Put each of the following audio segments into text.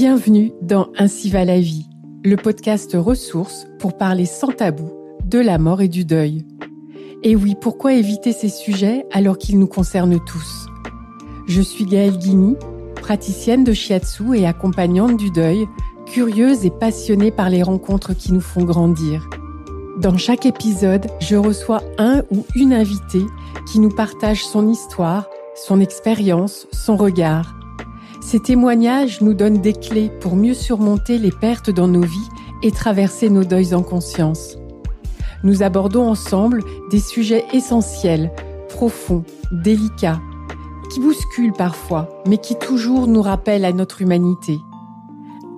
Bienvenue dans Ainsi va la vie, le podcast ressources pour parler sans tabou de la mort et du deuil. Et oui, pourquoi éviter ces sujets alors qu'ils nous concernent tous Je suis Gaëlle Guigny, praticienne de shiatsu et accompagnante du deuil, curieuse et passionnée par les rencontres qui nous font grandir. Dans chaque épisode, je reçois un ou une invitée qui nous partage son histoire, son expérience, son regard ces témoignages nous donnent des clés pour mieux surmonter les pertes dans nos vies et traverser nos deuils en conscience. Nous abordons ensemble des sujets essentiels, profonds, délicats, qui bousculent parfois, mais qui toujours nous rappellent à notre humanité.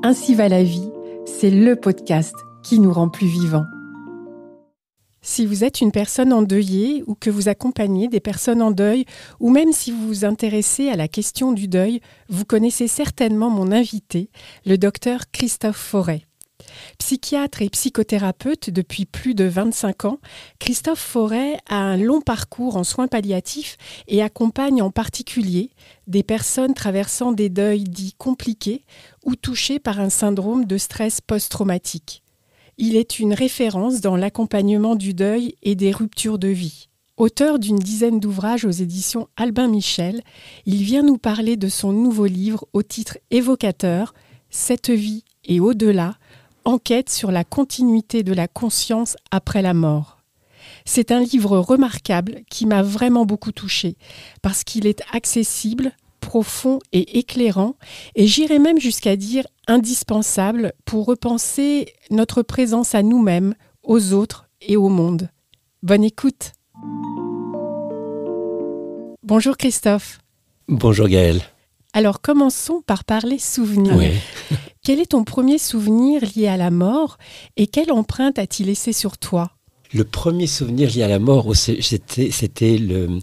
Ainsi va la vie, c'est le podcast qui nous rend plus vivants. Si vous êtes une personne endeuillée ou que vous accompagnez des personnes en deuil, ou même si vous vous intéressez à la question du deuil, vous connaissez certainement mon invité, le docteur Christophe Forêt. Psychiatre et psychothérapeute depuis plus de 25 ans, Christophe Forêt a un long parcours en soins palliatifs et accompagne en particulier des personnes traversant des deuils dits compliqués ou touchées par un syndrome de stress post-traumatique. Il est une référence dans l'accompagnement du deuil et des ruptures de vie. Auteur d'une dizaine d'ouvrages aux éditions Albin Michel, il vient nous parler de son nouveau livre au titre évocateur Cette vie et au-delà, enquête sur la continuité de la conscience après la mort. C'est un livre remarquable qui m'a vraiment beaucoup touchée parce qu'il est accessible, profond et éclairant, et j'irai même jusqu'à dire indispensable pour repenser notre présence à nous-mêmes, aux autres et au monde. Bonne écoute. Bonjour Christophe. Bonjour Gaëlle. Alors commençons par parler souvenirs. quel est ton premier souvenir lié à la mort et quelle empreinte a-t-il laissé sur toi Le premier souvenir lié à la mort, oh, c'était le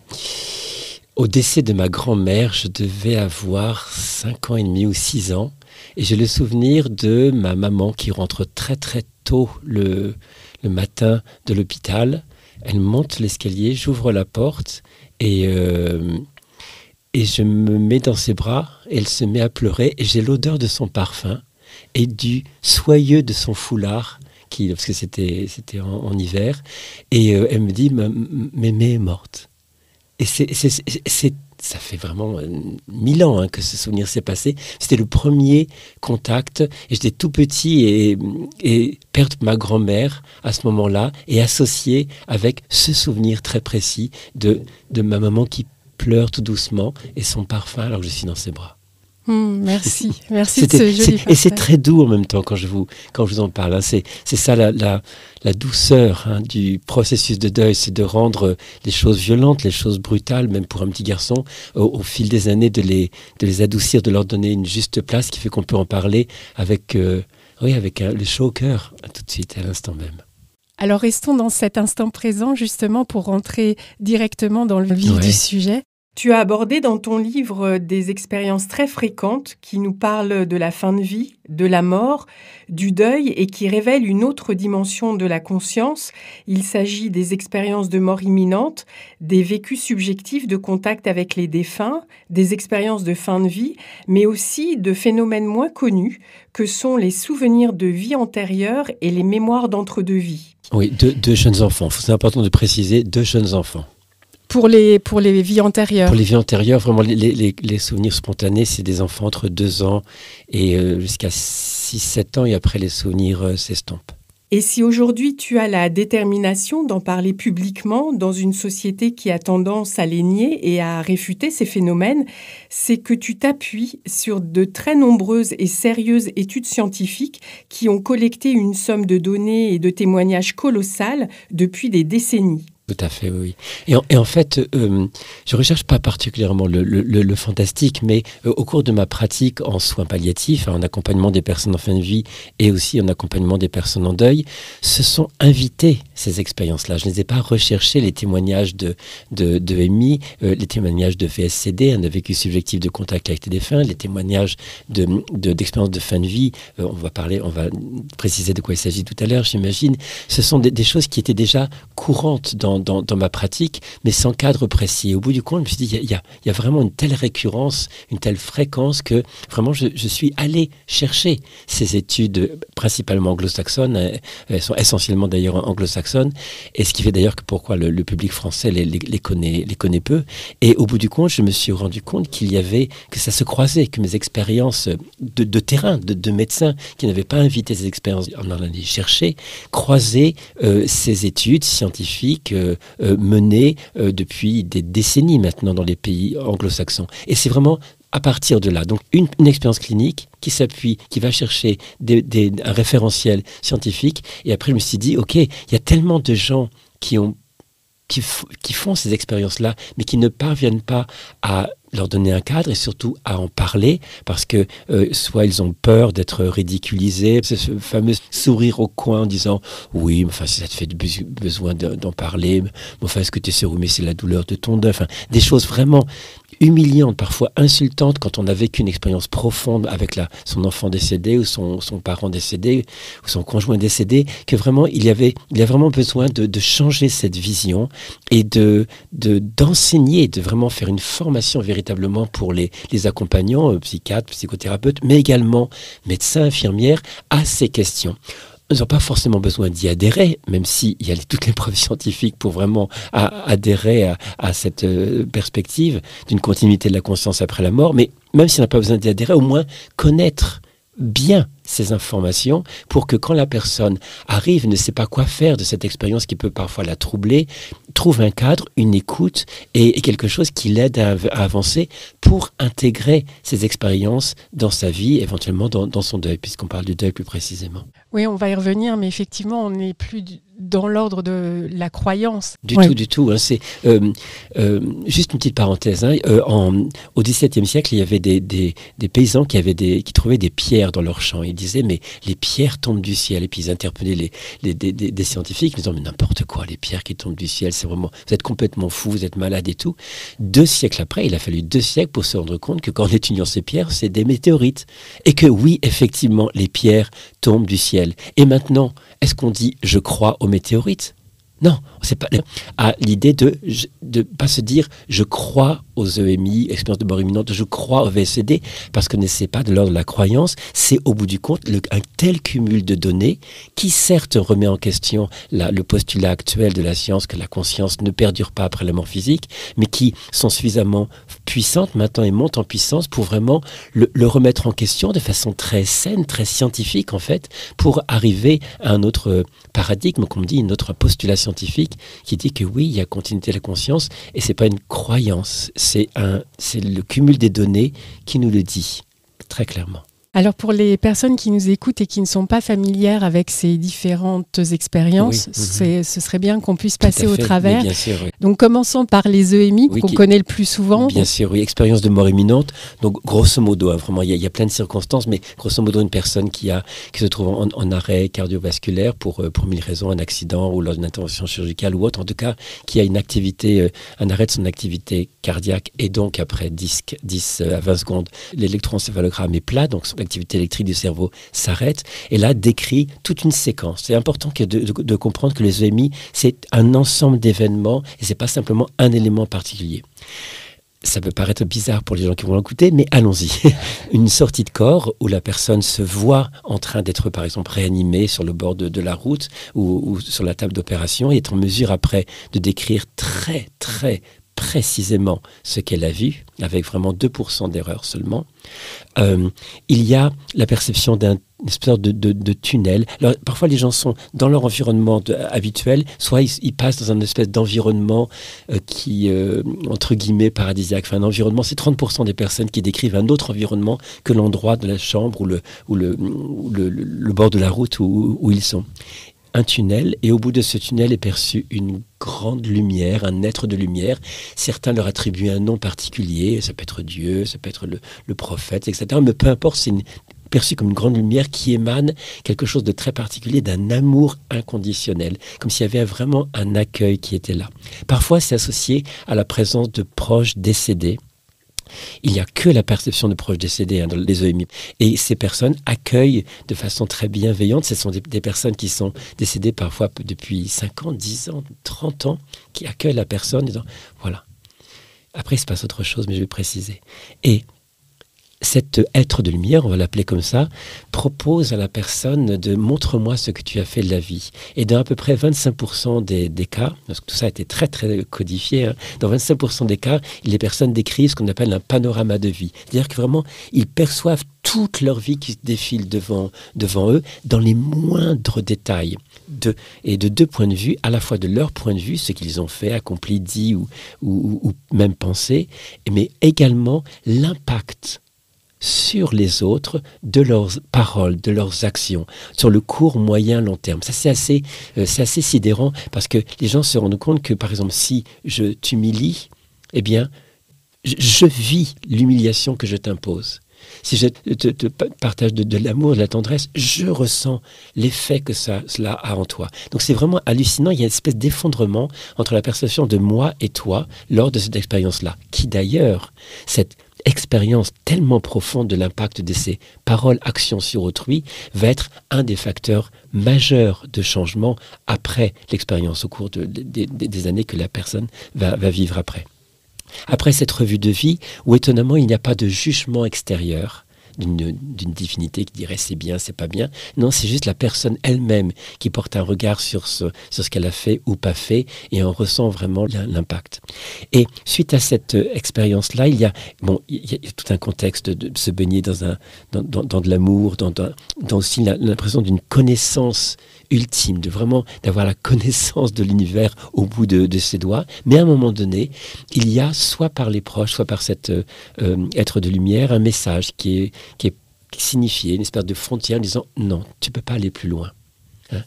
au décès de ma grand-mère, je devais avoir 5 ans et demi ou 6 ans. Et j'ai le souvenir de ma maman qui rentre très très tôt le, matin de l'hôpital. Elle monte l'escalier, j'ouvre la porte et, euh, et je me mets dans ses bras. elle se met à pleurer et j'ai l'odeur de son parfum et du soyeux de son foulard qui, parce que c'était en, en hiver. Et euh, elle me dit, ma, mémé est morte. Et c'est, ça fait vraiment euh, mille ans hein, que ce souvenir s'est passé. C'était le premier contact. Et j'étais tout petit et, et perdre ma grand-mère à ce moment-là et associé avec ce souvenir très précis de, de ma maman qui pleure tout doucement et son parfum alors que je suis dans ses bras. Hmm, merci, merci de ce joli Et c'est très doux en même temps quand je vous, quand je vous en parle. Hein. C'est ça la, la, douceur hein, du processus de deuil, c'est de rendre euh, les choses violentes, les choses brutales, même pour un petit garçon, au, fil des années, de les, de les adoucir, de leur donner une juste place qui fait qu'on peut en parler avec, euh, oui, avec le chaud au cœur tout de suite, à l'instant même. Alors restons dans cet instant présent justement pour rentrer directement dans le vif du sujet. Tu as abordé dans ton livre euh, des expériences très fréquentes qui nous parlent de la fin de vie, de la mort, du deuil et qui révèlent une autre dimension de la conscience. Il s'agit des expériences de mort imminente, des vécus subjectifs de contact avec les défunts, des expériences de fin de vie, mais aussi de phénomènes moins connus que sont les souvenirs de vie antérieure et les mémoires d'entre-deux vies. Oui, deux, deux jeunes enfants. C'est important de préciser deux jeunes enfants pour les, pour les vies antérieures. Pour les vies antérieures, vraiment, les, souvenirs spontanés, c'est des enfants entre 2 ans et euh, jusqu'à 6-7 ans, et après, les souvenirs euh, s'estompent. Et si aujourd'hui tu as la détermination d'en parler publiquement dans une société qui a tendance à les et à réfuter ces phénomènes, c'est que tu t'appuies sur de très nombreuses et sérieuses études scientifiques qui ont collecté une somme de données et de témoignages colossales depuis des décennies. Tout à fait, oui. Et en, en fait, je euh, je recherche pas particulièrement le, fantastique, mais euh, au cours de ma pratique en soins palliatifs, hein, en accompagnement des personnes en fin de vie et aussi en accompagnement des personnes en deuil, se sont invitées ces expériences-là. Je ne les ai pas recherchées, les témoignages de, de, de MI, euh, les témoignages de VSCD, un hein, vécu subjectif de contact avec les défunts, les témoignages d'expériences de, de, fin de vie. on va parler, on va préciser de quoi il s'agit tout à l'heure, j'imagine. Ce sont des choses qui étaient déjà courantes dans dans, ma pratique, mais sans cadre précis. au bout du compte, je me suis dit, il y, a, vraiment une telle récurrence, une telle fréquence que vraiment je, suis allé chercher ces études principalement anglo-saxonnes, hein, elles sont essentiellement d'ailleurs anglo-saxonnes, et ce qui fait d'ailleurs que pourquoi le, public français les, connaît, les connaît peu. Et au bout du compte, je me suis rendu compte qu'il y avait, que ça se croisait, que mes expériences de, terrain, de, médecins qui n'avaient pas invité ces expériences en allant les chercher, croisaient euh, ces études scientifiques. Euh, euh, euh, menée euh, depuis des décennies maintenant dans les pays anglo-saxons. Et c'est vraiment à partir de là. Donc une, expérience clinique qui s'appuie, qui va chercher des, un référentiel scientifique. Et après, je me suis dit, OK, il y a tellement de gens qui ont qui, font ces expériences-là, mais qui ne parviennent pas à leur donner un cadre et surtout à en parler parce que euh, soit ils ont peur d'être ridiculisés, ce fameux sourire au coin en disant oui, enfin si ça te fait besoin d'en parler, mais enfin est-ce que tu es sûr, mais c'est la douleur de ton œuf des choses vraiment humiliante, parfois insultante quand on a vécu une expérience profonde avec la, son enfant décédé ou son, parent décédé ou son conjoint décédé, que vraiment il y avait, il y a vraiment besoin de, changer cette vision et de, d'enseigner, de, vraiment faire une formation véritablement pour les, les accompagnants, euh, psychiatres, psychothérapeutes, mais également médecins, infirmières, à ces questions ils n'ont pas forcément besoin d'y adhérer, même s'il y a toutes les preuves scientifiques pour vraiment adhérer à, cette euh, perspective d'une continuité de la conscience après la mort, mais même s'il n'a pas besoin d'y adhérer, au moins connaître bien ces informations pour que quand la personne arrive, ne sait pas quoi faire de cette expérience qui peut parfois la troubler, trouve un cadre, une écoute et, quelque chose qui l'aide à, avancer pour intégrer ses expériences dans sa vie, éventuellement dans, son deuil, puisqu'on parle du deuil plus précisément. Oui, on va y revenir, mais effectivement, on n'est plus dans l'ordre de la croyance. Du tout, du tout. Hein. c'est euh, euh, juste une petite parenthèse. Hein. Euh, en, au XVIIe siècle, il y avait des, des, paysans qui avaient des, qui trouvaient des pierres dans leurs champs. Ils disaient mais les pierres tombent du ciel. Et puis ils interpellaient les, les des, scientifiques, ils disaient mais n'importe quoi, les pierres qui tombent du ciel, c'est vous êtes complètement fou, vous êtes malade et tout. Deux siècles après, il a fallu deux siècles pour se rendre compte que quand on étudie ces pierres, c'est des météorites. Et que oui, effectivement, les pierres tombent du ciel. Et maintenant, est-ce qu'on dit je crois aux météorites Non, pas, euh, à l'idée de ne pas se dire je crois aux EMI, expérience de mort imminente, je crois au VCD, e parce que ce n'est pas de l'ordre de la croyance, c'est au bout du compte un tel cumul de données qui certes remet en question le postulat actuel de la science que la conscience ne perdure pas après la mort physique, mais qui sont suffisamment puissantes maintenant et montent en puissance pour vraiment le, remettre en question de façon très saine, très scientifique en fait, pour arriver à un autre euh, paradigme, comme dit, une autre postulat scientifique qui dit que oui, il y a continuité de la conscience et c'est pas une croyance, c'est un, c'est le cumul des données qui nous le dit très clairement. Alors pour les personnes qui nous écoutent et qui ne sont pas familières avec ces différentes expériences, mhm. ce serait bien qu'on puisse passer au travers. Bien sûr, Donc commençons par les EMI qu'on connaît le plus souvent. Bien sûr, oui, expérience de mort imminente. Donc grosso modo, hein, vraiment, il y, a plein de circonstances, mais grosso modo une personne qui a qui se trouve en, arrêt cardiovasculaire pour euh, pour mille raisons, un accident ou lors d'une intervention chirurgicale ou autre, en tout cas qui a une activité, euh, un arrêt de son activité cardiaque et donc après 10, 10 euh, à 20 secondes, l'électroencéphalogramme est plat, donc l'activité électrique du cerveau s'arrête, et là décrit toute une séquence. C'est important de, comprendre que les EMI, c'est un ensemble d'événements, et ce n'est pas simplement un élément particulier ça peut paraître bizarre pour les gens qui vont l'écouter, mais allons-y. Une sortie de corps où la personne se voit en train d'être, par exemple, réanimée sur le bord de, la route ou, ou, sur la table d'opération et est en mesure après de décrire très, très précisément ce qu'elle a vu, avec vraiment 2% d'erreur seulement. Euh, il y a la perception d'un espèce de, tunnel. parfois, les gens sont dans leur environnement habituel, soit ils, passent dans un espèce d'environnement euh, qui, euh, entre guillemets, paradisiaque. un environnement, c'est 30% des personnes qui décrivent un autre environnement que l'endroit de la chambre ou le, ou le, le, bord de la route où, où ils sont un tunnel et au bout de ce tunnel est perçue une grande lumière, un être de lumière. Certains leur attribuent un nom particulier, ça peut être Dieu, ça peut être le, le prophète, etc. Mais peu importe, c'est perçu comme une grande lumière qui émane quelque chose de très particulier, d'un amour inconditionnel, comme s'il y avait vraiment un accueil qui était là. Parfois, c'est associé à la présence de proches décédés il n'y a que la perception de proches décédés hein, dans les EMI. Et ces personnes accueillent de façon très bienveillante. Ce sont des, personnes qui sont décédées parfois depuis 5 ans, 10 ans, 30 ans, qui accueillent la personne en disant, voilà, après il se passe autre chose, mais je vais préciser. Et cet être de lumière, on va l'appeler comme ça, propose à la personne de montre-moi ce que tu as fait de la vie. Et dans à peu près 25% des, des, cas, parce que tout ça a été très très codifié, hein, dans 25% des cas, les personnes décrivent ce qu'on appelle un panorama de vie. C'est-à-dire que vraiment, ils perçoivent toute leur vie qui se défile devant, devant eux dans les moindres détails. De, et de deux points de vue, à la fois de leur point de vue, ce qu'ils ont fait, accompli, dit ou, ou même pensé, mais également l'impact sur les autres de leurs paroles, de leurs actions, sur le court, moyen, long terme. Ça, c'est assez, euh, c'est assez sidérant parce que les gens se rendent compte que, par exemple, si je t'humilie, eh bien, je, vis l'humiliation que je t'impose. Si je te, partage de, l'amour, de la tendresse, je ressens l'effet que ça, cela a en toi. Donc c'est vraiment hallucinant, il y a une espèce d'effondrement entre la perception de moi et toi lors de cette expérience-là, qui d'ailleurs, cette expérience tellement profonde de l'impact de ces paroles, actions sur autrui va être un des facteurs majeurs de changement après l'expérience au cours des années que la personne va, va vivre après. Après cette revue de vie, où étonnamment il n'y a pas de jugement extérieur, d'une divinité qui dirait c'est bien, c'est pas bien. Non, c'est juste la personne elle-même qui porte un regard sur ce, sur ce qu'elle a fait ou pas fait et on ressent vraiment l'impact. Et suite à cette euh, expérience-là, il y a bon, il tout un contexte de se baigner dans un dans, dans, de l'amour, dans, dans, aussi l'impression d'une connaissance ultime, de vraiment d'avoir la connaissance de l'univers au bout de, ses doigts. Mais à un moment donné, il y a, soit par les proches, soit par cet euh, euh, être de lumière, un message qui est, qui est signifié, une espèce de frontière disant non, tu ne peux pas aller plus loin. Hein.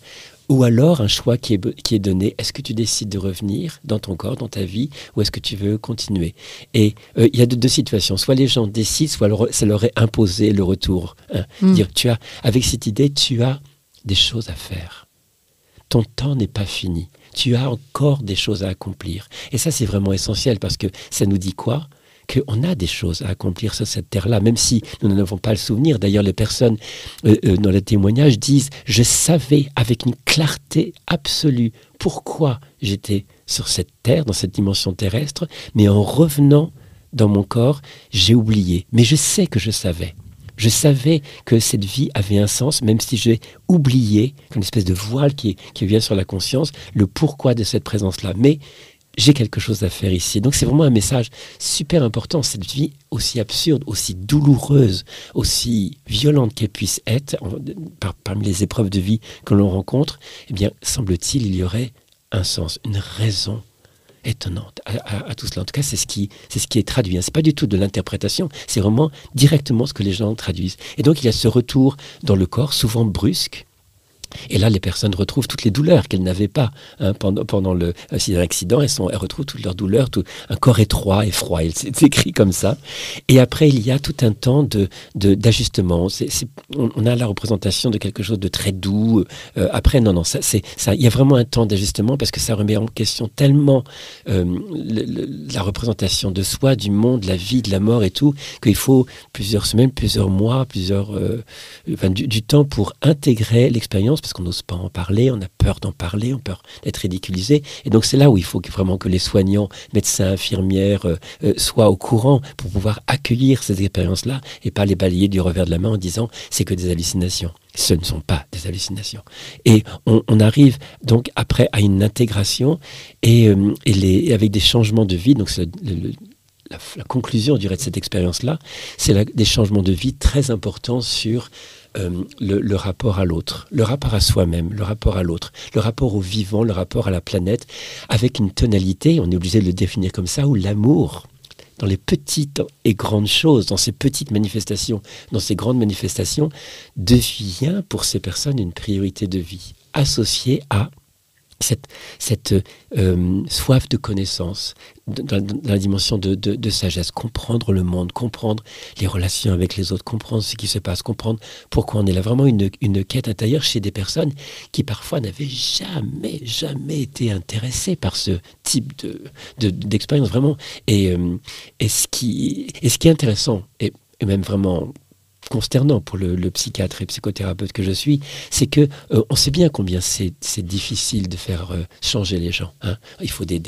Ou alors un choix qui est, qui est donné, est-ce que tu décides de revenir dans ton corps, dans ta vie, ou est-ce que tu veux continuer Et euh, il y a deux, situations, soit les gens décident, soit ça leur est imposé le retour. Hein. Mm. Dire, tu as, avec cette idée, tu as des choses à faire. Ton temps n'est pas fini. Tu as encore des choses à accomplir. Et ça, c'est vraiment essentiel parce que ça nous dit quoi qu'on a des choses à accomplir sur cette terre-là, même si nous n'en avons pas le souvenir. D'ailleurs, les personnes euh, euh, dans les témoignages disent Je savais avec une clarté absolue pourquoi j'étais sur cette terre, dans cette dimension terrestre, mais en revenant dans mon corps, j'ai oublié. Mais je sais que je savais. Je savais que cette vie avait un sens, même si j'ai oublié, une espèce de voile qui, vient sur la conscience, le pourquoi de cette présence-là. Mais j'ai quelque chose à faire ici. Donc c'est vraiment un message super important. Cette vie aussi absurde, aussi douloureuse, aussi violente qu'elle puisse être, parmi les épreuves de vie que l'on rencontre, eh bien, semble-t-il, il y aurait un sens, une raison étonnante à, tout cela. En tout cas, c'est ce qui, c'est ce qui est traduit. Hein. C'est pas du tout de l'interprétation, c'est vraiment directement ce que les gens traduisent. Et donc, il y a ce retour dans le corps, souvent brusque, et là, les personnes retrouvent toutes les douleurs qu'elles n'avaient pas hein, pendant, pendant le euh, accident. Elles, retrouvent toutes leurs douleurs, tout, un corps étroit et froid. C'est écrit comme ça. Et après, il y a tout un temps d'ajustement. De, de on, on, a la représentation de quelque chose de très doux. Euh, après, non, non, ça, ça, il y a vraiment un temps d'ajustement parce que ça remet en question tellement euh, la représentation de soi, du monde, la vie, de la mort et tout, qu'il faut plusieurs semaines, plusieurs mois, plusieurs, du temps pour intégrer l'expérience parce qu'on n'ose pas en parler, on a peur d'en parler, on a peur d'être ridiculisé. Et donc c'est là où il faut vraiment que les soignants, médecins, infirmières euh, euh, soient au courant pour pouvoir accueillir ces expériences-là et pas les balayer du revers de la main en disant c'est que des hallucinations. Ce ne sont pas des hallucinations. Et on, arrive donc après à une intégration et, euh, avec des changements de vie. Donc la, conclusion, je dirais, de cette expérience-là, c'est des changements de vie très importants sur euh, le, le, rapport à l'autre, le rapport à soi-même, le rapport à l'autre, le rapport au vivant, le rapport à la planète, avec une tonalité, on est obligé de le définir comme ça, où l'amour, dans les petites et grandes choses, dans ces petites manifestations, dans ces grandes manifestations, devient pour ces personnes une priorité de vie, associée à cette, cette euh, soif de connaissance dans, la dimension de, de, sagesse, comprendre le monde, comprendre les relations avec les autres, comprendre ce qui se passe, comprendre pourquoi on est là. Vraiment une, une quête intérieure chez des personnes qui parfois n'avaient jamais, jamais été intéressées par ce type d'expérience, de, d'expérience vraiment. Et, euh, et, ce qui, et ce qui est intéressant, et, et même vraiment consternant pour le, psychiatre et psychothérapeute que je suis, c'est que euh, on sait bien combien c'est difficile de faire euh, changer les gens. Hein. Il faut des,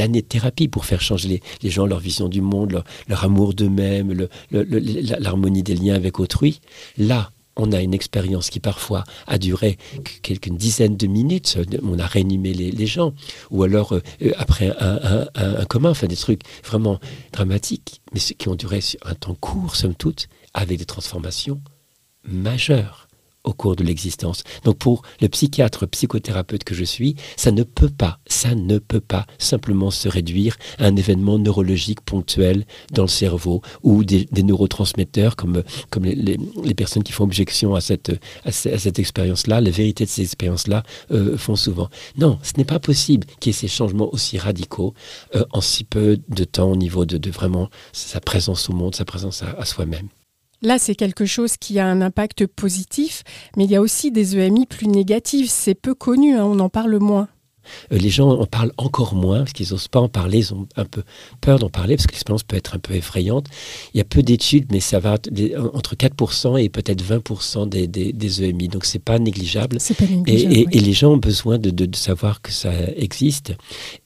années de thérapie pour faire changer les, gens, leur vision du monde, leur, amour d'eux-mêmes, l'harmonie des liens avec autrui. Là, on a une expérience qui parfois a duré quelques dizaines de minutes, on a réanimé les, gens, ou alors euh, après un, commun, enfin des trucs vraiment dramatiques, mais qui ont duré un temps court, somme toute, avec des transformations majeures au cours de l'existence. Donc pour le psychiatre, psychothérapeute que je suis, ça ne peut pas, ça ne peut pas simplement se réduire à un événement neurologique ponctuel dans le cerveau ou des, neurotransmetteurs comme, comme les, personnes qui font objection à cette, cette, expérience-là, la vérité de ces expériences-là euh, font souvent. Non, ce n'est pas possible qu'il y ait ces changements aussi radicaux euh, en si peu de temps au niveau de, vraiment sa présence au monde, sa présence à soi-même. Là, c'est quelque chose qui a un impact positif, mais il y a aussi des EMI plus négatives. C'est peu connu, hein, on en parle moins. Euh, les gens en parlent encore moins parce qu'ils n'osent pas en parler, ils ont un peu peur d'en parler parce que l'expérience peut être un peu effrayante. Il y a peu d'études, mais ça va entre 4% et peut-être 20% des, des, EMI. E Donc ce pas négligeable. Pas négligeable et, les gens ont besoin de, savoir que ça existe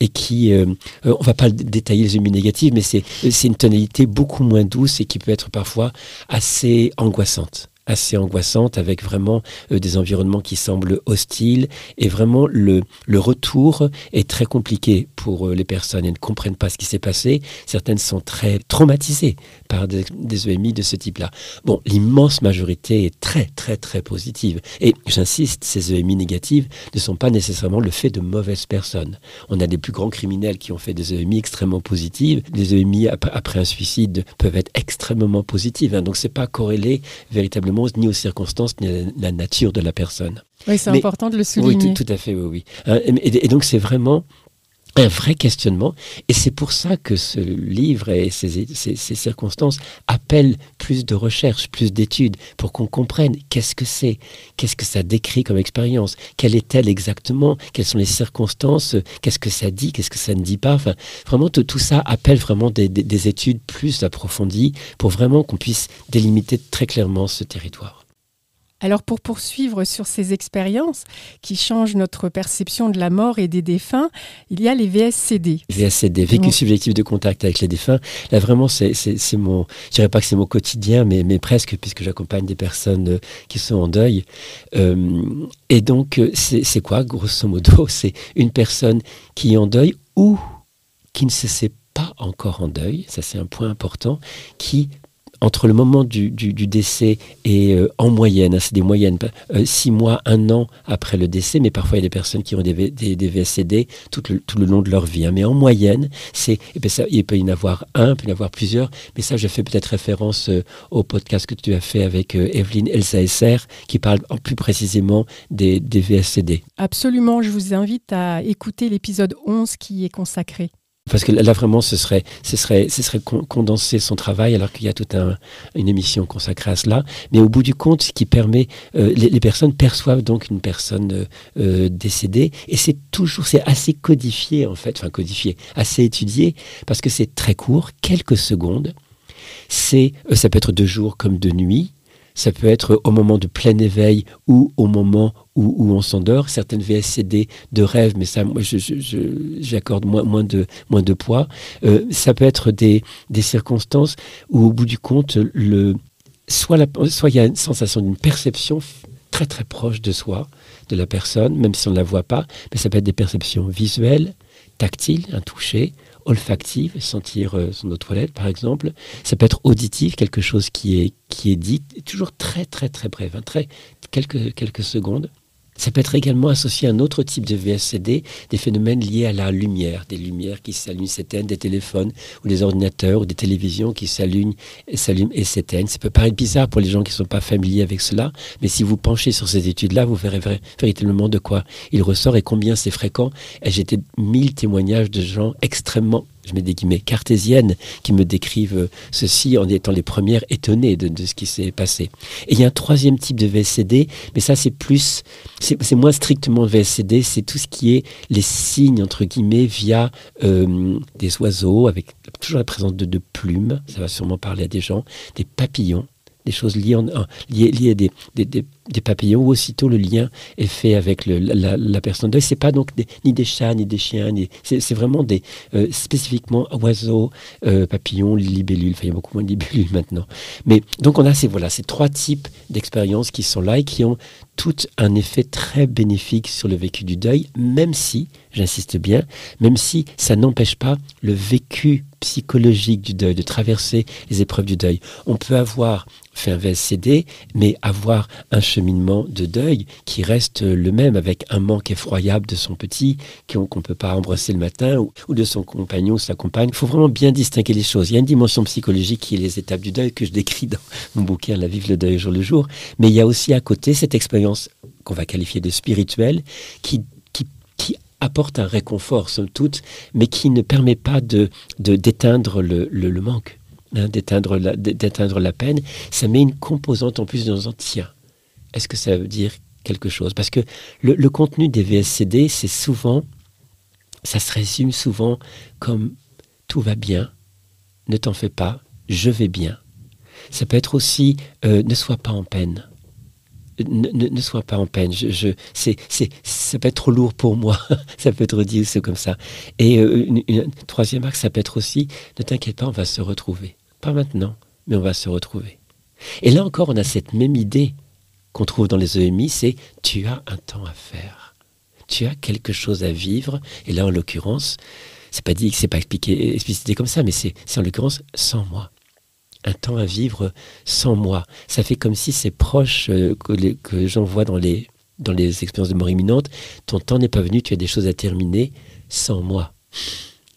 et qui, euh, on va pas détailler les EMI négatives, mais c'est une tonalité beaucoup moins douce et qui peut être parfois assez angoissante assez angoissante avec vraiment euh, des environnements qui semblent hostiles et vraiment le, le retour est très compliqué pour euh, les personnes. Elles ne comprennent pas ce qui s'est passé. Certaines sont très traumatisées par des, EMI e de ce type-là. Bon, l'immense majorité est très, très, très positive. Et j'insiste, ces EMI négatives ne sont pas nécessairement le fait de mauvaises personnes. On a des plus grands criminels qui ont fait des EMI extrêmement positives. des EMI après, après un suicide peuvent être extrêmement positives. Hein, donc, c'est pas corrélé véritablement ni aux circonstances, ni à la nature de la personne. Oui, c'est important de le souligner. Oui, tout, à fait, oui, euh, et donc, c'est vraiment un vrai questionnement. Et c'est pour ça que ce livre et ces circonstances appellent plus de recherches, plus d'études, pour qu'on comprenne qu'est-ce que c'est, qu'est-ce que ça décrit comme expérience, quelle est-elle exactement, quelles sont les circonstances, qu'est-ce que ça dit, qu'est-ce que ça ne dit pas. Enfin, vraiment, tout, ça appelle vraiment des études plus approfondies pour vraiment qu'on puisse délimiter très clairement ce territoire. Alors pour poursuivre sur ces expériences qui changent notre perception de la mort et des défunts, il y a les VSCD. VSCD, vécu subjectif de contact avec les défunts. Là vraiment, c'est mon, dirais pas que c'est mon quotidien, mais, presque puisque j'accompagne des personnes euh, qui sont en deuil. Euh, et donc euh, c'est quoi, grosso modo, c'est une personne qui est en deuil ou qui ne se sait pas encore en deuil, ça c'est un point important, qui entre le moment du, décès et euh, en moyenne, hein, c'est des moyennes, euh, six mois, un an après le décès, mais parfois il y a des personnes qui ont des, des, VSCD tout le, tout le, long de leur vie. Hein. mais en moyenne, c'est, ben il peut y en avoir un, il peut y en avoir plusieurs, mais ça, je fais peut-être référence euh, au podcast que tu as fait avec Evelyne Elsaesser, qui parle en plus précisément des, des VSCD. Absolument, je vous invite à écouter l'épisode 11 qui est consacré. Parce que là, vraiment, ce serait, ce serait, ce serait condenser son travail, alors qu'il y a toute une émission consacrée à cela. Mais au bout du compte, ce qui permet, euh, les, personnes perçoivent donc une personne euh, décédée, et c'est toujours, c'est assez codifié en fait, enfin codifié, assez étudié, parce que c'est très court, quelques secondes. C'est, euh, ça peut être deux jours comme de nuit. Ça peut être au moment de plein éveil ou au moment où, on s'endort. Certaines VSCD de rêve, mais ça, moi, j'accorde moins, de, moins de poids. Euh, ça peut être des, des circonstances où, au bout du compte, le, soit il soit y a une sensation d'une perception très très proche de soi, de la personne, même si on ne la voit pas, mais ça peut être des perceptions visuelles, tactiles, un toucher, olfactive, sentir euh, son eau par exemple. Ça peut être auditif, quelque chose qui est, qui est dit, toujours très très très bref, hein, très, quelques, quelques secondes. Ça peut être également associé à un autre type de VSCD, des phénomènes liés à la lumière, des lumières qui s'allument, s'éteignent, des téléphones ou des ordinateurs ou des télévisions qui s'allument et s'allument et s'éteignent. Ça peut paraître bizarre pour les gens qui ne sont pas familiers avec cela, mais si vous penchez sur ces études-là, vous verrez véritablement de quoi il ressort et combien c'est fréquent. Et j'ai mille témoignages de gens extrêmement je mets des guillemets cartésiennes qui me décrivent euh, ceci en étant les premières étonnées de, ce qui s'est passé. Et il y a un troisième type de VCD, mais ça c'est plus, c'est moins strictement VSCD, c'est tout ce qui est les signes entre guillemets via euh, des oiseaux avec toujours la présence de, plumes, ça va sûrement parler à des gens, des papillons des choses liées, liées, à des, des papillons, aussitôt le lien est fait avec la, la, personne Ce C'est pas donc ni des chats, ni des chiens, ni, c'est, vraiment des euh, spécifiquement oiseaux, euh, papillons, libellules. Enfin, il y a beaucoup moins de libellules maintenant. Mais donc on a ces voilà ces trois types d'expériences qui sont là et qui ont tout un effet très bénéfique sur le vécu du deuil, même si, j'insiste bien, même si ça n'empêche pas le vécu psychologique du deuil, de traverser les épreuves du deuil. On peut avoir fait un VSCD, mais avoir un chemin de deuil qui reste le même, avec un manque effroyable de son petit qu'on ne peut pas embrasser le matin, ou, de son compagnon ou sa compagne. Il faut vraiment bien distinguer les choses. Il y a une dimension psychologique qui est les étapes du deuil que je décris dans mon bouquin La vive le deuil jour le jour, mais il y a aussi à côté cette expérience qu'on va qualifier de spirituelle qui apporte un réconfort, somme toute, mais qui ne permet pas de d'éteindre le, manque, hein, d'éteindre la, peine. Ça met une composante en plus dans un est-ce que ça veut dire quelque chose Parce que le, contenu des VSCD, c'est souvent, ça se résume souvent comme tout va bien, ne t'en fais pas, je vais bien. Ça peut être aussi euh, ne sois pas en peine. Ne, sois pas en peine. Je, c'est, ça peut être trop lourd pour moi. ça peut être dit c'est comme ça. Et euh, une, une, troisième marque, ça peut être aussi, ne t'inquiète pas, on va se retrouver. Pas maintenant, mais on va se retrouver. Et là encore, on a cette même idée qu'on trouve dans les EMI, c'est tu as un temps à faire. Tu as quelque chose à vivre. Et là, en l'occurrence, c'est pas dit, c'est pas expliqué, explicité comme ça, mais c'est en l'occurrence sans moi. Un temps à vivre sans moi. Ça fait comme si ces proches euh, que, j'en j'envoie dans les, dans les expériences de mort imminente, ton temps n'est pas venu, tu as des choses à terminer sans moi.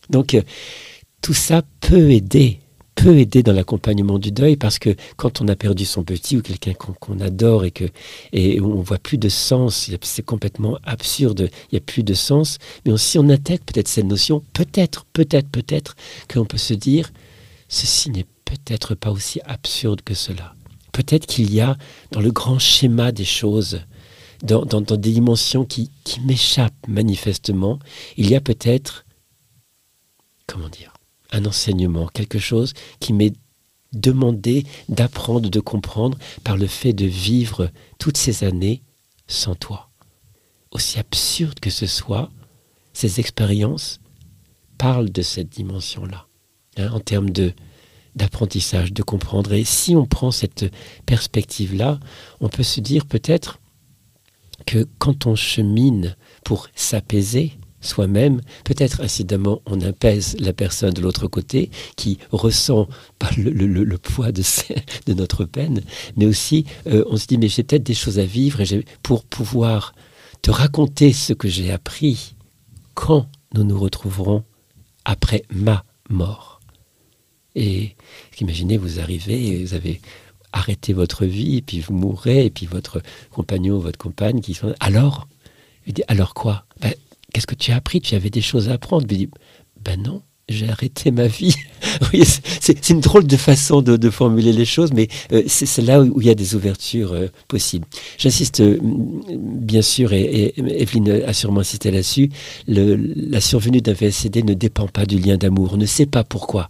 Donc, euh, tout ça peut aider aider dans l'accompagnement du deuil parce que quand on a perdu son petit ou quelqu'un qu'on adore et que et on voit plus de sens, c'est complètement absurde, il n'y a plus de sens. Mais aussi on intègre peut-être cette notion, peut-être, peut-être, peut-être qu'on peut se dire ceci n'est peut-être pas aussi absurde que cela. Peut-être qu'il y a dans le grand schéma des choses dans, des dimensions qui, qui m'échappent manifestement, il y a peut-être, comment dire, un enseignement, quelque chose qui m'est demandé d'apprendre, de comprendre par le fait de vivre toutes ces années sans toi. Aussi absurde que ce soit, ces expériences parlent de cette dimension-là, hein, en termes de d'apprentissage, de comprendre. Et si on prend cette perspective-là, on peut se dire peut-être que quand on chemine pour s'apaiser, soi-même, peut-être incidemment on apaise la personne de l'autre côté qui ressent pas le, poids de, notre peine, mais aussi euh, on se dit mais j'ai peut-être des choses à vivre et pour pouvoir te raconter ce que j'ai appris quand nous nous retrouverons après ma mort. Et imaginez, vous arrivez, vous avez arrêté votre vie, puis vous mourrez, et puis votre compagnon ou votre compagne qui sont... Alors, alors quoi ben, qu'est-ce que tu as appris Tu avais des choses à apprendre. ben non, j'ai arrêté ma vie. c'est une drôle de façon de, formuler les choses, mais euh, c'est là où, il y a des ouvertures euh, possibles. J'insiste, euh, bien sûr, et, et, Evelyne a sûrement insisté là-dessus, la survenue d'un VSCD ne dépend pas du lien d'amour. On ne sait pas pourquoi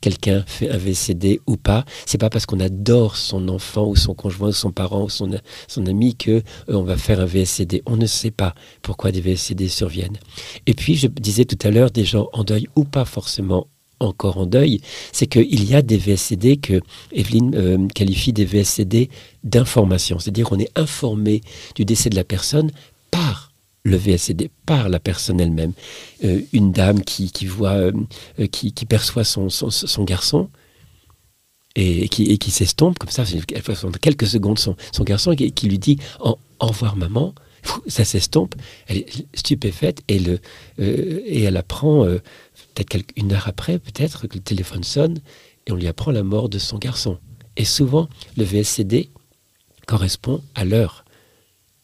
quelqu'un fait un cédé ou pas. C'est pas parce qu'on adore son enfant ou son conjoint ou son parent ou son, son ami que euh, on va faire un VSCD. On ne sait pas pourquoi des VSCD surviennent. Et puis je disais tout à l'heure des gens en deuil ou pas forcément encore en deuil, c'est qu'il y a des VSCD que Evelyne euh, qualifie des VSCD d'information, c'est-à-dire on est informé du décès de la personne par le VSCD par la personne elle-même. Euh, une dame qui, voit, euh, euh, qui, perçoit son, son, garçon et qui, qui s'estompe comme ça, elle fait quelques secondes son, son garçon qui, qui, lui dit en, Au revoir maman. Ça s'estompe, elle est stupéfaite et, le, et elle apprend, peut-être une heure après, peut-être, que le téléphone sonne et on lui apprend la mort de son garçon. Et souvent, le VSCD correspond à l'heure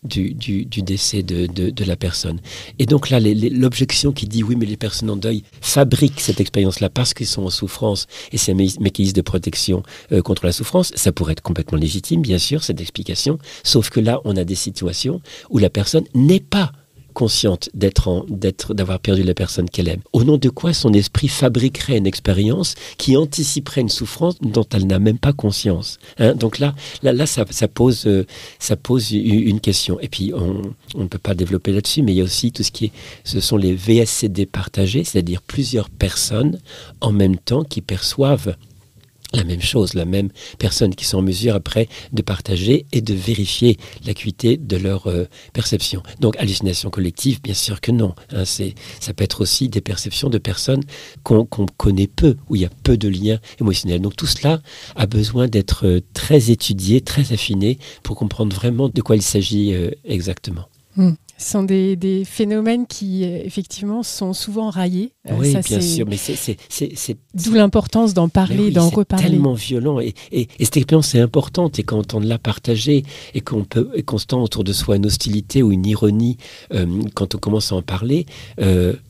du, décès de, la personne. Et donc là, l'objection qui dit oui, mais les personnes en deuil fabriquent cette expérience-là parce qu'ils sont en souffrance et c'est un mécanisme de protection euh, contre la souffrance, ça pourrait être complètement légitime, bien sûr, cette explication, sauf que là, on a des situations où la personne n'est pas consciente d'être en d'être d'avoir perdu la personne qu'elle aime. Au nom de quoi son esprit fabriquerait une expérience qui anticiperait une souffrance dont elle n'a même pas conscience. Hein? Donc là, là, ça, pose, euh, ça pose une question. Et puis on, on ne peut pas développer là-dessus, mais il y a aussi tout ce qui est, ce sont les VSCD partagés, c'est-à-dire plusieurs personnes en même temps qui perçoivent la même chose, la même personne qui sont en mesure après de partager et de vérifier l'acuité de leur euh, perception. Donc hallucination collective, bien sûr que non. Hein, ça peut être aussi des perceptions de personnes qu'on, connaît peu, où il y a peu de liens émotionnels. Donc tout cela a besoin d'être euh, très étudié, très affiné pour comprendre vraiment de quoi il s'agit euh, exactement. Hmm sont des, des, phénomènes qui, euh, effectivement, sont souvent raillés. Euh, oui, bien sûr, mais c'est... D'où l'importance d'en parler, d'en reparler. C'est tellement violent, et, et, cette expérience est importante, et quand on l'a partagée, et qu'on peut constant autour de soi une hostilité ou une ironie euh, quand on commence à en parler,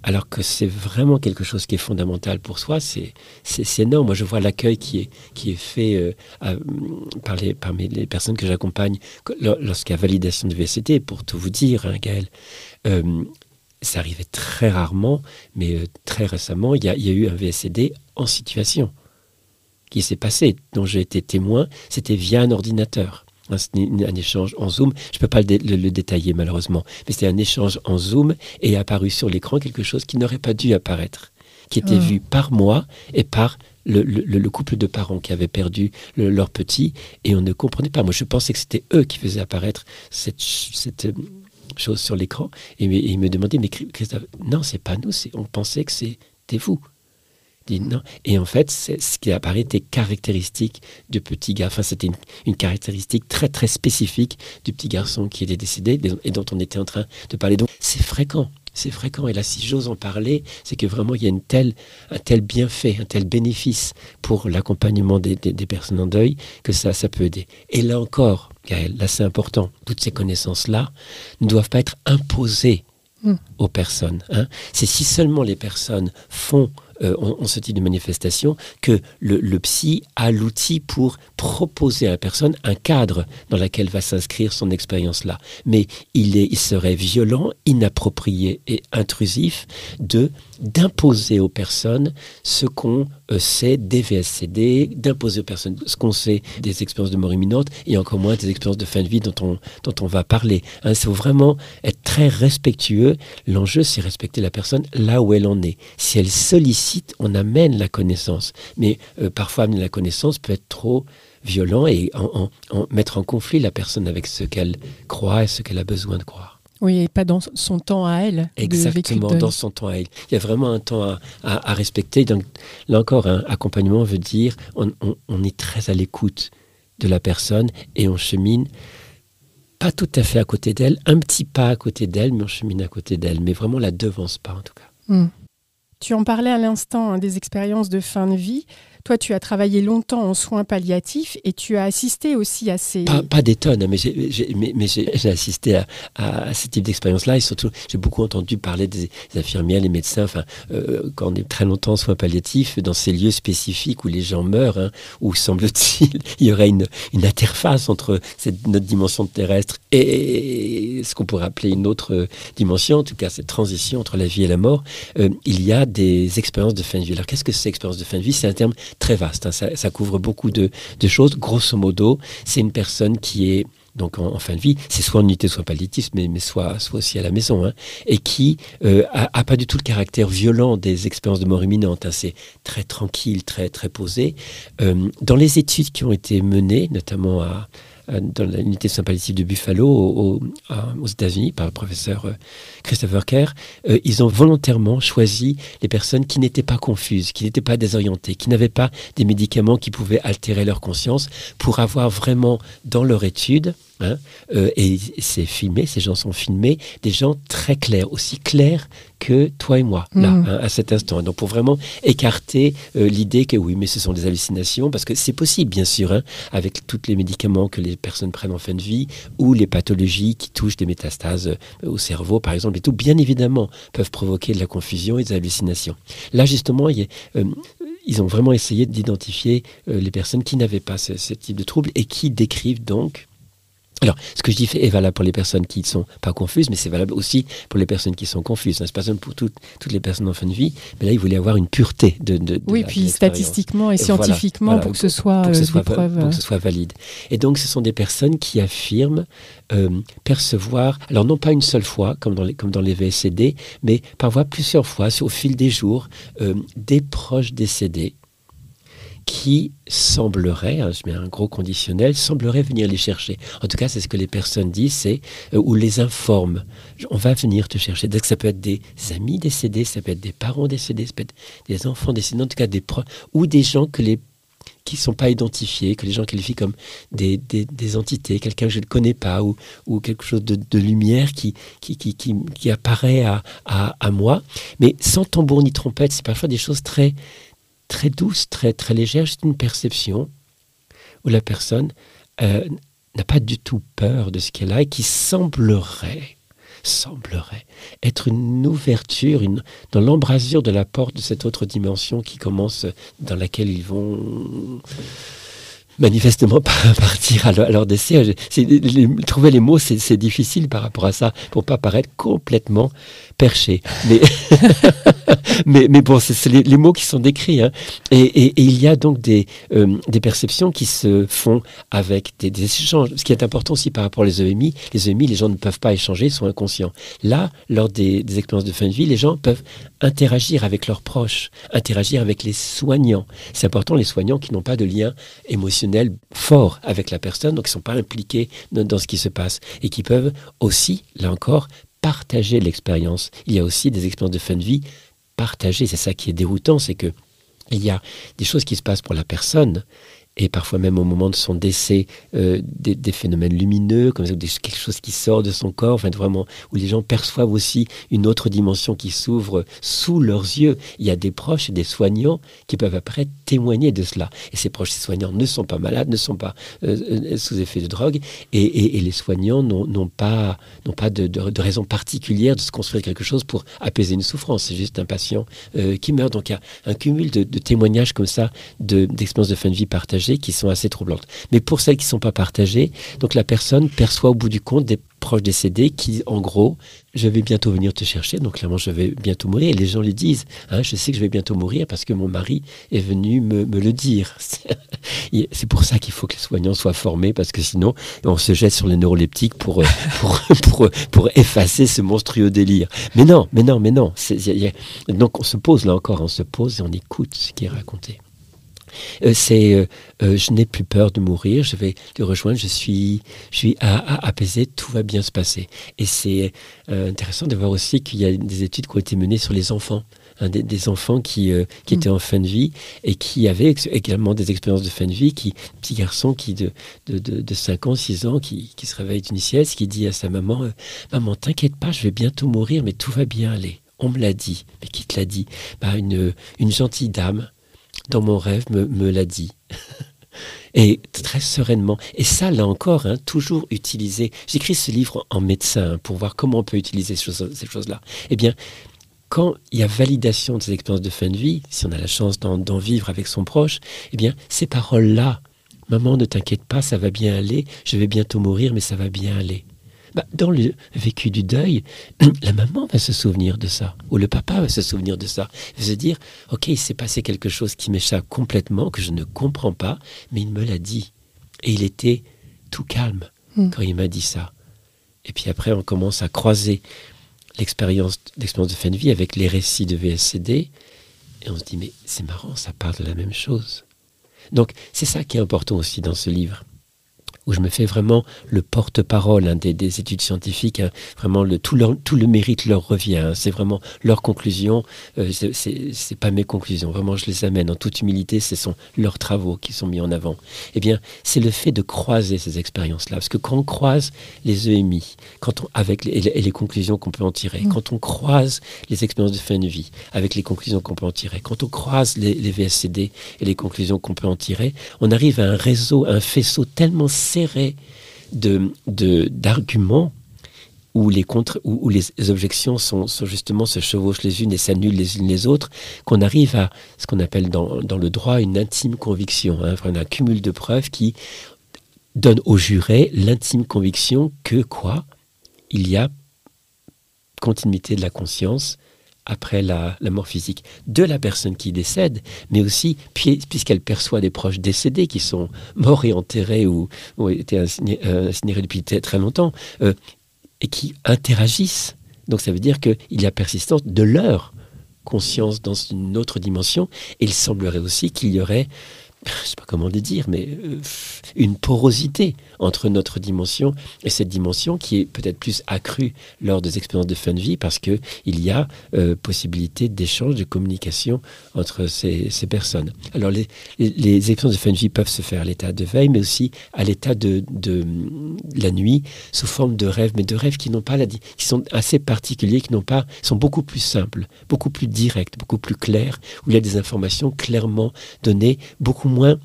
alors que c'est vraiment quelque chose qui est fondamental pour soi, c'est énorme. Moi, je vois l'accueil qui est, qui est fait par, les, les personnes que j'accompagne lorsqu'il y a validation de VCT, pour tout vous dire, hein, Gaël euh, ça arrivait très rarement, mais euh, très récemment, il y, a eu un VSD en situation qui s'est passé, dont j'ai été témoin. C'était via un ordinateur. Hein, un échange en Zoom. Je ne peux pas le, détailler malheureusement, mais c'était un échange en Zoom et est apparu sur l'écran quelque chose qui n'aurait pas dû apparaître, qui était vu par moi et par le, couple de parents qui avaient perdu leur petit et on ne comprenait pas. Moi, je pensais que c'était eux qui faisaient apparaître cette, cette, chose sur l'écran et, il me demandait mais non, c'est pas nous, on pensait que c'était vous. dit, non. Et en fait, ce qui apparaît était caractéristique du petit garçon. Enfin, c'était une, caractéristique très très spécifique du petit garçon qui était décédé et dont on était en train de parler. Donc c'est fréquent, c'est fréquent. Et là, si j'ose en parler, c'est que vraiment il y a telle, un tel bienfait, un tel bénéfice pour l'accompagnement des, des personnes en deuil que ça, ça peut aider. Et là encore, là c'est important, toutes ces connaissances-là ne doivent pas être imposées mm. aux personnes. Hein. C'est si seulement les personnes font euh, ce on, de manifestation, que le, psy a l'outil pour proposer à la personne un cadre dans lequel va s'inscrire son expérience-là. Mais il serait violent, inapproprié et intrusif de d'imposer aux personnes ce qu'on euh, sait des VSCD, d'imposer aux personnes ce qu'on sait des expériences de mort imminente et encore moins des expériences de fin de vie dont on, dont on va parler. Hein, il faut vraiment être très respectueux. L'enjeu, c'est respecter la personne là où elle en est. Si elle sollicite, on amène la connaissance. Mais euh, parfois, amener la connaissance peut être trop violent et en mettre en conflit la personne avec ce qu'elle croit et ce qu'elle a besoin de croire. Oui, et pas dans son temps à elle. Exactement, dans son temps à elle. Il y a vraiment un temps à, respecter. Donc, là encore, un hein, accompagnement veut dire on, est très à l'écoute de la personne et on chemine pas tout à fait à côté d'elle, un petit pas à côté d'elle, mais on chemine à côté d'elle. Mais vraiment, la devance pas, en tout cas. Hmm. Tu en parlais à l'instant hein, des expériences de fin de vie. Toi, tu as travaillé longtemps en soins palliatifs et tu as assisté aussi à ces... Pas, des tonnes, hein, mais j'ai, mais, assisté à, ce type d'expérience-là et surtout, j'ai beaucoup entendu parler des, infirmières, les médecins, enfin, euh, quand on est très longtemps en soins palliatifs, dans ces lieux spécifiques où les gens meurent, hein, où semble-t-il, il y aurait une, interface entre cette, notre dimension terrestre et ce qu'on pourrait appeler une autre euh, dimension, en tout cas cette transition entre la vie et la mort, euh, il y a des expériences de fin de vie. Alors qu'est-ce que c'est expérience de fin de vie C'est un terme très vaste. Hein. ça, couvre beaucoup de, choses. Grosso modo, c'est une personne qui est donc en, fin de vie, c'est soit en unité, soit palliatif, mais, soit, aussi à la maison, hein, et qui n'a euh, a, pas du tout le caractère violent des expériences de mort imminente. Hein. c'est très tranquille, très très posé. Euh, dans les études qui ont été menées, notamment à, euh, dans l'unité sympathique de Buffalo aux États-Unis par le professeur euh, Christopher Kerr, euh, ils ont volontairement choisi les personnes qui n'étaient pas confuses, qui n'étaient pas désorientées, qui n'avaient pas des médicaments qui pouvaient altérer leur conscience pour avoir vraiment dans leur étude Hein, euh, et c'est filmé, ces gens sont filmés, des gens très clairs, aussi clairs que toi et moi, là, mm. hein, à cet instant. Donc, pour vraiment écarter euh, l'idée que oui, mais ce sont des hallucinations, parce que c'est possible, bien sûr, hein, avec tous les médicaments que les personnes prennent en fin de vie ou les pathologies qui touchent des métastases euh, au cerveau, par exemple, et tout, bien évidemment, peuvent provoquer de la confusion et des hallucinations. Là, justement, ils ont vraiment essayé d'identifier les personnes qui n'avaient pas ce, ce type de trouble et qui décrivent donc alors, ce que je dis est valable pour les personnes qui ne sont pas confuses, mais c'est valable aussi pour les personnes qui sont confuses. C'est pas pour toutes, les personnes en fin de vie, mais là, il voulait avoir une pureté de. de, oui, puis statistiquement et scientifiquement pour, que ce soit, ce euh, soit euh. ce soit valide. Et donc, ce sont des personnes qui affirment euh, percevoir, alors non pas une seule fois, comme dans les, comme dans les VSCD, mais parfois plusieurs fois, au fil des jours, des proches décédés qui semblerait, hein, je mets un gros conditionnel, semblerait venir les chercher. En tout cas, c'est ce que les personnes disent, c'est euh, ou les informent. On va venir te chercher. Donc ça peut être des amis décédés, ça peut être des parents décédés, ça peut être des enfants décédés, en tout cas des proches ou des gens que les qui ne sont pas identifiés, que les gens qualifient comme des, des, des entités, quelqu'un que je ne connais pas, ou, ou quelque chose de, de lumière qui, qui, qui, qui, qui apparaît à, à, à, moi. Mais sans tambour ni trompette, c'est parfois des choses très, très douce, très, très légère, juste une perception où la personne euh, n'a pas du tout peur de ce qu'elle a et qui semblerait, semblerait être une ouverture une, dans l'embrasure de la porte de cette autre dimension qui commence, dans laquelle ils vont manifestement partir à leur décès. trouver les mots, c'est difficile par rapport à ça, pour pas paraître complètement perché. Mais, mais, bon, c'est les, mots qui sont décrits. Hein. Et, il y a donc des, euh, des perceptions qui se font avec des, échanges. Ce qui est important aussi par rapport aux EMI, les EMI, les gens ne peuvent pas échanger, ils sont inconscients. Là, lors des, expériences de fin de vie, les gens peuvent interagir avec leurs proches, interagir avec les soignants. C'est important, les soignants qui n'ont pas de lien émotionnel fort avec la personne, donc ils ne sont pas impliqués dans, dans, ce qui se passe, et qui peuvent aussi, là encore, partager l'expérience. Il y a aussi des expériences de fin de vie partagées. C'est ça qui est déroutant, c'est que il y a des choses qui se passent pour la personne et parfois même au moment de son décès, euh, des, phénomènes lumineux, comme quelque chose qui sort de son corps, enfin, vraiment, où les gens perçoivent aussi une autre dimension qui s'ouvre sous leurs yeux. Il y a des proches et des soignants qui peuvent après témoigner de cela. Et ces proches et soignants ne sont pas malades, ne sont pas euh, euh, sous effet de drogue, et, et, les soignants n'ont pas, pas de, de, raison particulière de se construire quelque chose pour apaiser une souffrance. C'est juste un patient qui meurt. Donc il y a un cumul de, de témoignages comme ça, d'expériences de fin de vie partagées qui sont assez troublantes. Mais pour celles qui ne sont pas partagées, donc la personne perçoit au bout du compte des proches décédés qui, en gros, je vais bientôt venir te chercher, donc clairement je vais bientôt mourir. Et les gens lui disent, hein, je sais que je vais bientôt mourir parce que mon mari est venu me, le dire. C'est pour ça qu'il faut que les soignants soient formés parce que sinon on se jette sur les neuroleptiques pour, euh, pour, effacer ce monstrueux délire. Mais non, mais non, mais non. Donc on se pose là encore, on se pose et on écoute ce qui est raconté. Euh, c'est euh, euh, je n'ai plus peur de mourir, je vais te rejoindre, je suis, je suis apaisé, tout va bien se passer. Et c'est intéressant de voir aussi qu'il y a des études qui ont été menées sur les enfants. Hein, des, enfants qui, qui mm. étaient en fin de vie et qui avaient également des expériences de fin de vie, qui, petit garçon qui de, de, de, 5 ans, 6 ans, qui, se réveille d'une sieste, qui dit à sa maman, maman, t'inquiète pas, je vais bientôt mourir, mais tout va bien aller. On me l'a dit. Mais qui te l'a dit bah, une, une gentille dame dans mon rêve, me, l'a dit. et très sereinement. Et ça, là encore, hein, toujours utilisé J'écris ce livre en médecin hein, pour voir comment on peut utiliser ces choses-là. eh bien, quand il y a validation de ces expériences de fin de vie, si on a la chance d'en vivre avec son proche, eh bien, ces paroles-là, maman, ne t'inquiète pas, ça va bien aller, je vais bientôt mourir, mais ça va bien aller. Bah, dans le vécu du deuil, la maman va se souvenir de ça, ou le papa va se souvenir de ça, va se dire, ok, il s'est passé quelque chose qui m'échappe complètement, que je ne comprends pas, mais il me l'a dit. Et il était tout calme hmm. quand il m'a dit ça. Et puis après, on commence à croiser l'expérience de fin de vie avec les récits de VSCD, et on se dit, mais c'est marrant, ça parle de la même chose. Donc c'est ça qui est important aussi dans ce livre où je me fais vraiment le porte-parole hein, des, études scientifiques. Hein. vraiment, le, tout, tout, le mérite leur revient. Hein. c'est vraiment leur conclusion, euh, c'est pas mes conclusions. Vraiment, je les amène en toute humilité. Ce sont leurs travaux qui sont mis en avant. Eh bien, c'est le fait de croiser ces expériences-là. Parce que quand on croise les EMI, quand on, avec les, et les conclusions qu'on peut en tirer, quand on croise les expériences de fin de vie avec les conclusions qu'on peut en tirer, quand on croise les, VSCD et les conclusions qu'on peut en tirer, on arrive à un réseau, un faisceau tellement serré de, d'arguments où les, contre, où, les objections sont, justement se chevauchent les unes et s'annulent les unes les autres, qu'on arrive à ce qu'on appelle dans, dans, le droit une intime conviction, hein, un cumul de preuves qui donne au juré l'intime conviction que quoi Il y a continuité de la conscience après la, mort physique de la personne qui décède, mais aussi puisqu'elle perçoit des proches décédés qui sont morts et enterrés ou ont été euh, incinérés depuis très longtemps, euh, et qui interagissent. Donc ça veut dire qu'il y a persistance de leur conscience dans une autre dimension, et il semblerait aussi qu'il y aurait, je ne sais pas comment le dire, mais euh, une porosité entre notre dimension et cette dimension qui est peut-être plus accrue lors des expériences de fin de vie parce qu'il y a euh, possibilité d'échange, de communication entre ces, ces personnes. Alors les, les, expériences de fin de vie peuvent se faire à l'état de veille, mais aussi à l'état de, de, la nuit sous forme de rêves, mais de rêves qui n'ont pas la, qui sont assez particuliers, qui n'ont pas, sont beaucoup plus simples, beaucoup plus directs, beaucoup plus clairs, où il y a des informations clairement données, beaucoup moins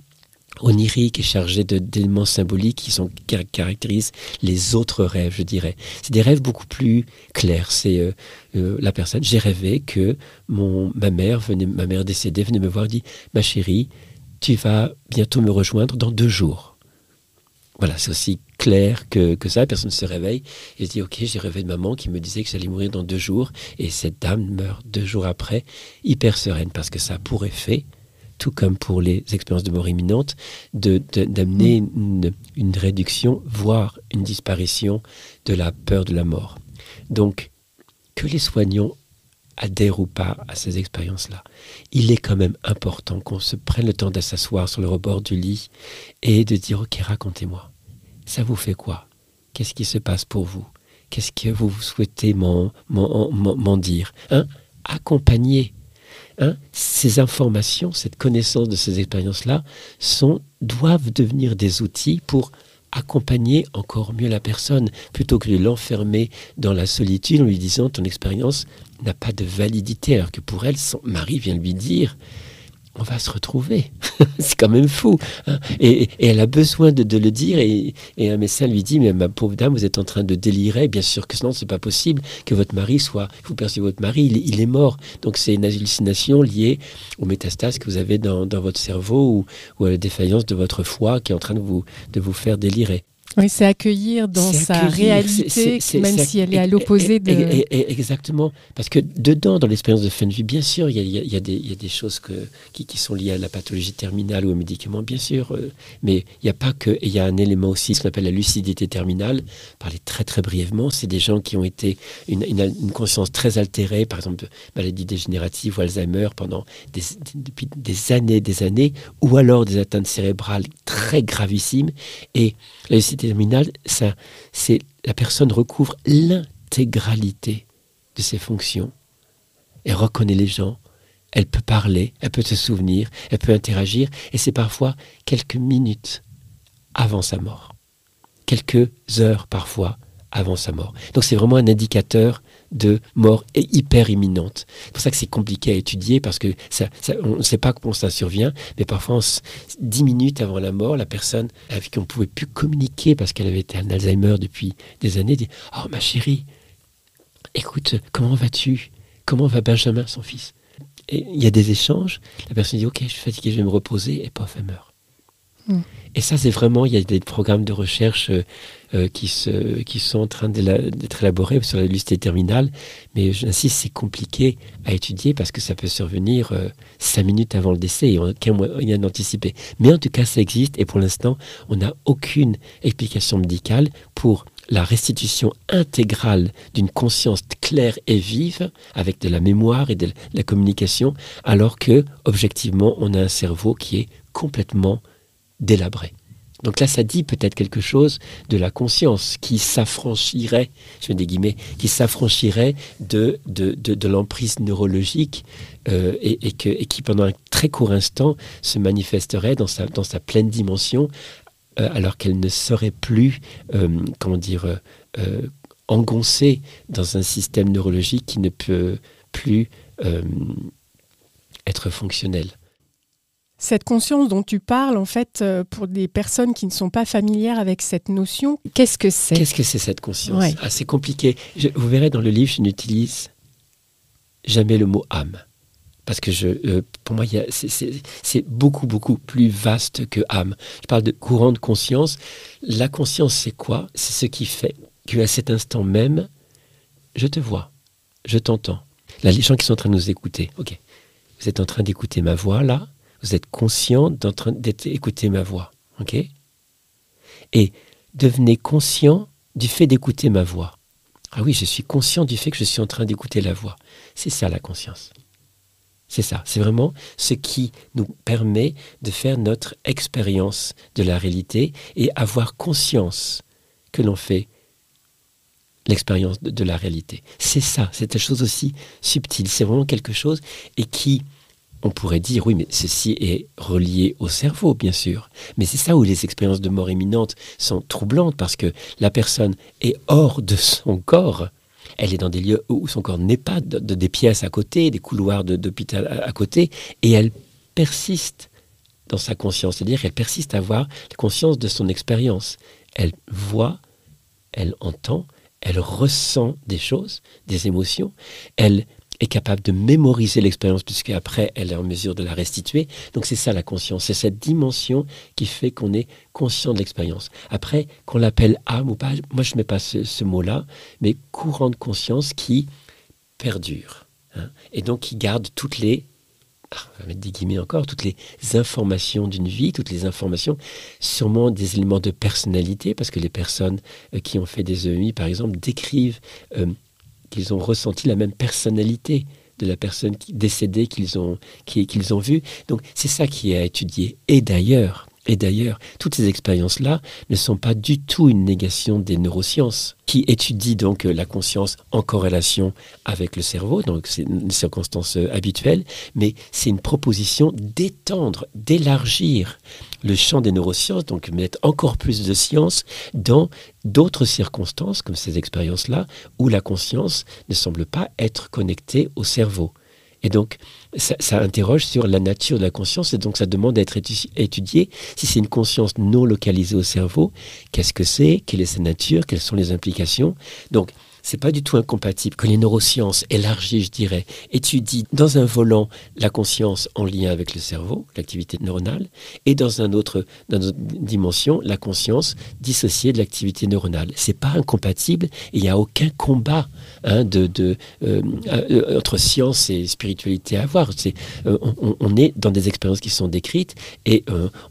onirique et chargé d'éléments symboliques qui, sont, caractérisent les autres rêves, je dirais. C'est des rêves beaucoup plus clairs. C'est euh, euh, la personne. J'ai rêvé que mon, ma mère venait, ma mère décédée venait me voir et dit ma chérie, tu vas bientôt me rejoindre dans deux jours. Voilà, c'est aussi clair que, que ça. La personne se réveille et se dit Ok, j'ai rêvé de maman qui me disait que j'allais mourir dans deux jours. Et cette dame meurt deux jours après, hyper sereine, parce que ça a pour effet tout comme pour les expériences de mort imminente, d'amener une, réduction, voire une disparition de la peur de la mort. Donc, que les soignants adhèrent ou pas à ces expériences-là, il est quand même important qu'on se prenne le temps d'asseoir sur le rebord du lit et de dire, ok, racontez-moi, ça vous fait quoi Qu'est-ce qui se passe pour vous Qu'est-ce que vous souhaitez m'en dire hein Accompagner Hein, ces informations, cette connaissance de ces expériences-là, doivent devenir des outils pour accompagner encore mieux la personne, plutôt que de l'enfermer dans la solitude en lui disant ton expérience n'a pas de validité, alors que pour elle, son mari vient lui dire on va se retrouver. c'est quand même fou. Hein. et, elle a besoin de, le dire. Et, un médecin lui dit, mais ma pauvre dame, vous êtes en train de délirer. Bien sûr que non, c'est pas possible que votre mari soit. Vous percevez votre mari, il, est mort. Donc c'est une hallucination liée aux métastases que vous avez dans, votre cerveau ou, ou, à la défaillance de votre foi qui est en train de vous, de vous faire délirer. Oui, c'est accueillir dans sa réalité, même si elle est à l'opposé de... Exactement, parce que dedans, dans l'expérience de fin de vie, bien sûr, il y a, des choses que, qui, sont liées à la pathologie terminale ou aux médicaments, bien sûr, euh, mais il n'y a pas que... Il y a un élément aussi, ce qu'on appelle la lucidité terminale, parler très très brièvement, c'est des gens qui ont été une, conscience très altérée, par exemple, maladie dégénérative ou Alzheimer pendant des, depuis des années, des années, ou alors des atteintes cérébrales très gravissimes, et la lucidité Terminal, c'est la personne recouvre l'intégralité de ses fonctions. Elle reconnaît les gens, elle peut parler, elle peut se souvenir, elle peut interagir, et c'est parfois quelques minutes avant sa mort, quelques heures parfois avant sa mort. Donc c'est vraiment un indicateur de mort hyper imminente. C'est pour ça que c'est compliqué à étudier parce que ça, on ne sait pas comment ça survient, mais parfois, dix minutes avant la mort, la personne avec qui on ne pouvait plus communiquer parce qu'elle avait été un Alzheimer depuis des années dit Oh ma chérie, écoute, comment vas-tu Comment va Benjamin, son fils et il y a des échanges, la personne dit Ok, je suis fatiguée je vais me reposer, et pof, elle meurt. Mm. Et ça, c'est vraiment, il y a des programmes de recherche euh, euh, qui, se, qui sont en train d'être élaborés sur la liste des terminales. Mais j'insiste, c'est compliqué à étudier parce que ça peut survenir euh, cinq minutes avant le décès et on n'a rien d'anticiper Mais en tout cas, ça existe et pour l'instant, on n'a aucune explication médicale pour la restitution intégrale d'une conscience claire et vive, avec de la mémoire et de la communication, alors que, objectivement, on a un cerveau qui est complètement délabré. Donc là, ça dit peut-être quelque chose de la conscience qui s'affranchirait, je mets des guillemets, qui s'affranchirait de, de, l'emprise neurologique euh, et, que, qui, pendant un très court instant, se manifesterait dans sa, dans sa pleine dimension, euh, alors qu'elle ne serait plus, euh, comment dire, engoncée dans un système neurologique qui ne peut plus être fonctionnel. Cette conscience dont tu parles, en fait, euh, pour des personnes qui ne sont pas familières avec cette notion, qu'est-ce que c'est Qu'est-ce que c'est cette conscience ah, C'est compliqué. vous verrez dans le livre, je n'utilise jamais le mot âme. Parce que euh, pour moi, c'est beaucoup, beaucoup plus vaste que âme. Je parle de courant de conscience. La conscience, c'est quoi C'est ce qui fait qu'à cet instant même, je te vois, je t'entends. les gens qui sont en train de nous écouter, ok, vous êtes en train d'écouter ma voix là, vous êtes conscient d'être d'écouter ma voix. ok Et devenez conscient du fait d'écouter ma voix. Ah oui, je suis conscient du fait que je suis en train d'écouter la voix. C'est ça la conscience. C'est ça, c'est vraiment ce qui nous permet de faire notre expérience de la réalité et avoir conscience que l'on fait l'expérience de, la réalité. C'est ça, c'est quelque chose aussi subtile. c'est vraiment quelque chose et qui on pourrait dire, oui, mais ceci est relié au cerveau, bien sûr. Mais c'est ça où les expériences de mort imminente sont troublantes, parce que la personne est hors de son corps. Elle est dans des lieux où son corps n'est pas, de, des pièces à côté, des couloirs d'hôpital de, à, à, côté, et elle persiste dans sa conscience, c'est-à-dire qu'elle persiste à avoir la conscience de son expérience. Elle voit, elle entend, elle ressent des choses, des émotions, elle est capable de mémoriser l'expérience puisque après elle est en mesure de la restituer. Donc c'est ça la conscience, c'est cette dimension qui fait qu'on est conscient de l'expérience. Après, qu'on l'appelle âme ou pas, moi je ne mets pas ce, mot-là, mais courant de conscience qui perdure hein, et donc qui garde toutes les ah, on des guillemets encore, toutes les informations d'une vie, toutes les informations, sûrement des éléments de personnalité, parce que les personnes euh, qui ont fait des EMI, par exemple, décrivent euh, qu'ils ont ressenti la même personnalité de la personne décédée qu'ils ont, ont vue. Donc c'est ça qui est à étudier. Et d'ailleurs, et d'ailleurs, toutes ces expériences-là ne sont pas du tout une négation des neurosciences, qui étudient donc euh, la conscience en corrélation avec le cerveau, donc c'est une circonstance euh, habituelle, mais c'est une proposition d'étendre, d'élargir le champ des neurosciences, donc mettre encore plus de science dans d'autres circonstances, comme ces expériences-là, où la conscience ne semble pas être connectée au cerveau. Et donc, ça, interroge sur la nature de la conscience, et donc ça demande d'être étudié. Si c'est une conscience non localisée au cerveau, qu'est-ce que c'est Quelle est sa nature Quelles sont les implications Donc, c'est pas du tout incompatible que les neurosciences élargies, je dirais, étudient dans un volant la conscience en lien avec le cerveau, l'activité neuronale, et dans un autre, dans une dimension, la conscience dissociée de l'activité neuronale. C'est pas incompatible. Il n'y a aucun combat hein, de, euh, euh, entre science et spiritualité à avoir. Euh, on, est dans des expériences qui sont décrites et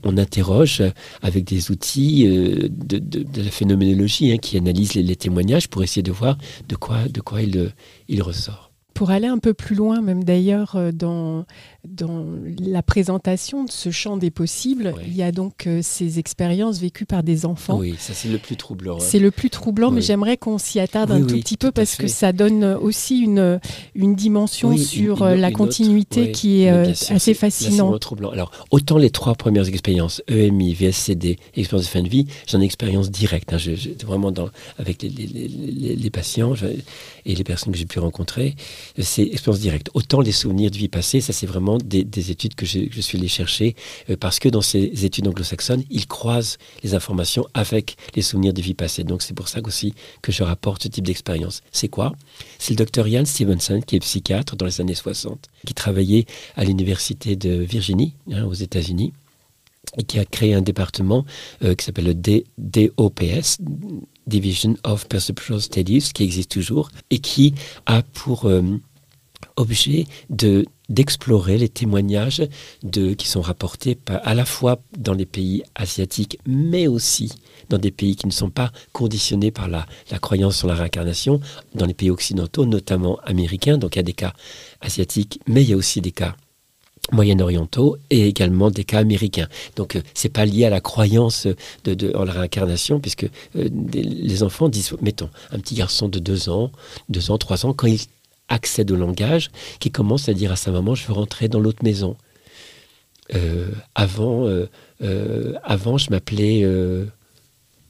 on interroge avec des outils de, la phénoménologie hein, qui analyse les témoignages pour essayer de voir de quoi, de quoi il, il ressort. Pour aller un peu plus loin, même d'ailleurs, euh, dans dans la présentation de ce champ des possibles, il y a donc euh, ces expériences vécues par des enfants. Oui, ça c'est le plus troublant. Hein. C'est le plus troublant, mais j'aimerais qu'on s'y attarde un tout petit peu parce que ça donne aussi une, une dimension sur euh, la continuité qui est euh, assez fascinante. troublant. Alors, autant les trois premières expériences, EMI, VSCD, expérience de fin de vie, j'en ai expérience directe. Hein. J'étais vraiment dans, avec les patients et les personnes que j'ai pu rencontrer. C'est expérience directe. Autant les souvenirs de vie passée, ça c'est vraiment des, études que je, suis allé chercher, euh, parce que dans ces études anglo-saxonnes, ils croisent les informations avec les souvenirs de vie passée. Donc c'est pour ça aussi que je rapporte ce type d'expérience. C'est quoi C'est le docteur Ian Stevenson, qui est psychiatre dans les années 60, qui travaillait à l'université de Virginie, hein, aux États-Unis et qui a créé un département euh, qui s'appelle le DOPS, Division of Perceptual Studies, qui existe toujours, et qui a pour euh, objet de d'explorer les témoignages de, qui sont rapportés à la fois dans les pays asiatiques, mais aussi dans des pays qui ne sont pas conditionnés par la, la croyance sur la réincarnation, dans les pays occidentaux, notamment américains. Donc il y a des cas asiatiques, mais il y a aussi des cas moyen-orientaux et également des cas américains. Donc ce euh, c'est pas lié à la croyance de, de en la réincarnation puisque euh, les enfants disent mettons un petit garçon de 2 ans, deux ans, trois ans quand il accès au langage, qui commence à dire à sa maman, je veux rentrer dans l'autre maison. Euh, avant, euh, euh, avant, je m'appelais,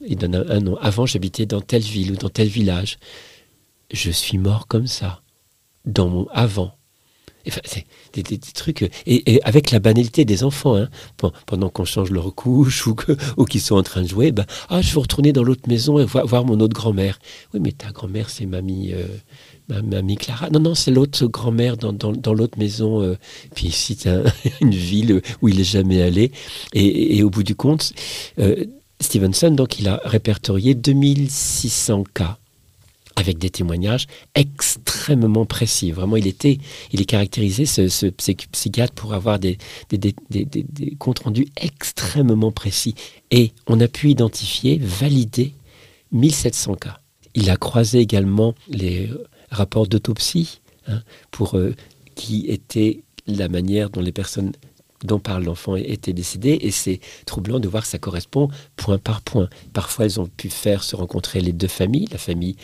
il donne un, nom, avant j'habitais dans telle ville ou dans tel village. Je suis mort comme ça, dans mon avant. c'est des, trucs. Et, avec la banalité des enfants, hein. pendant qu'on change leur couche ou, ou qu'ils sont en train de jouer, bah, ah, je veux retourner dans l'autre maison et voir, voir mon autre grand-mère. Oui, mais ta grand-mère, c'est mamie ma mamie Clara. Non, non, c'est l'autre grand-mère dans, l'autre maison. Euh, puis ici, une ville où il n'est jamais allé. Et, au bout du compte, euh, Stevenson, donc, il a répertorié 2600 cas avec des témoignages extrêmement précis. Vraiment, il était, il est caractérisé, ce, psychiatre, pour avoir des, des, comptes rendus extrêmement précis. Et on a pu identifier, valider 1700 cas. Il a croisé également les rapport d'autopsie, hein, pour euh, qui était la manière dont les personnes dont parle l'enfant étaient décédées, et c'est troublant de voir que ça correspond point par point. Parfois, elles ont pu faire se rencontrer les deux familles, la famille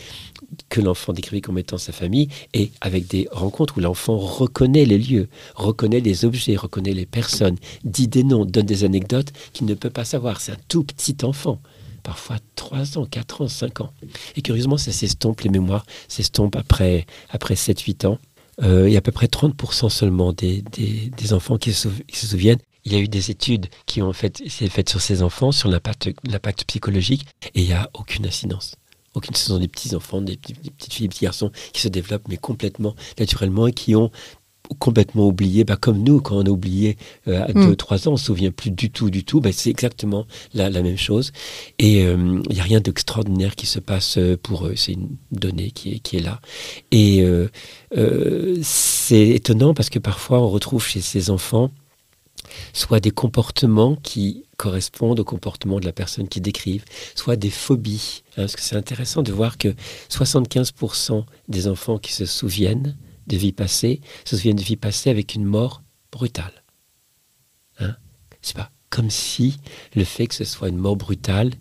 que l'enfant décrivait comme étant sa famille, et avec des rencontres où l'enfant reconnaît les lieux, reconnaît les objets, reconnaît les personnes, dit des noms, donne des anecdotes qu'il ne peut pas savoir. C'est un tout petit enfant parfois 3 ans, 4 ans, 5 ans. Et curieusement, ça s'estompe, les mémoires s'estompent après, après 7-8 ans. Euh, il y a à peu près 30% seulement des, enfants qui se, souviennent. Il y a eu des études qui ont fait, faites sur ces enfants, sur l'impact psychologique, et il n'y a aucune incidence. Aucune, ce sont des petits enfants, des, des petites filles, des petits garçons qui se développent, mais complètement naturellement, et qui ont complètement oublié, bah, comme nous, quand on a oublié euh, à 2-3 hmm. ans, on se souvient plus du tout, du tout, bah, c'est exactement la, même chose. Et il euh, n'y a rien d'extraordinaire qui se passe euh, pour eux, c'est une donnée qui est, là. Et c'est étonnant parce que parfois on retrouve chez ces enfants soit des comportements qui correspondent au comportement de la personne qui décrivent, soit des phobies. Hein, parce que c'est intéressant de voir que 75% des enfants qui se souviennent de vie passée, se souviennent de vie passée avec une mort brutale. Hein C'est pas comme si le fait que ce soit une mort brutale,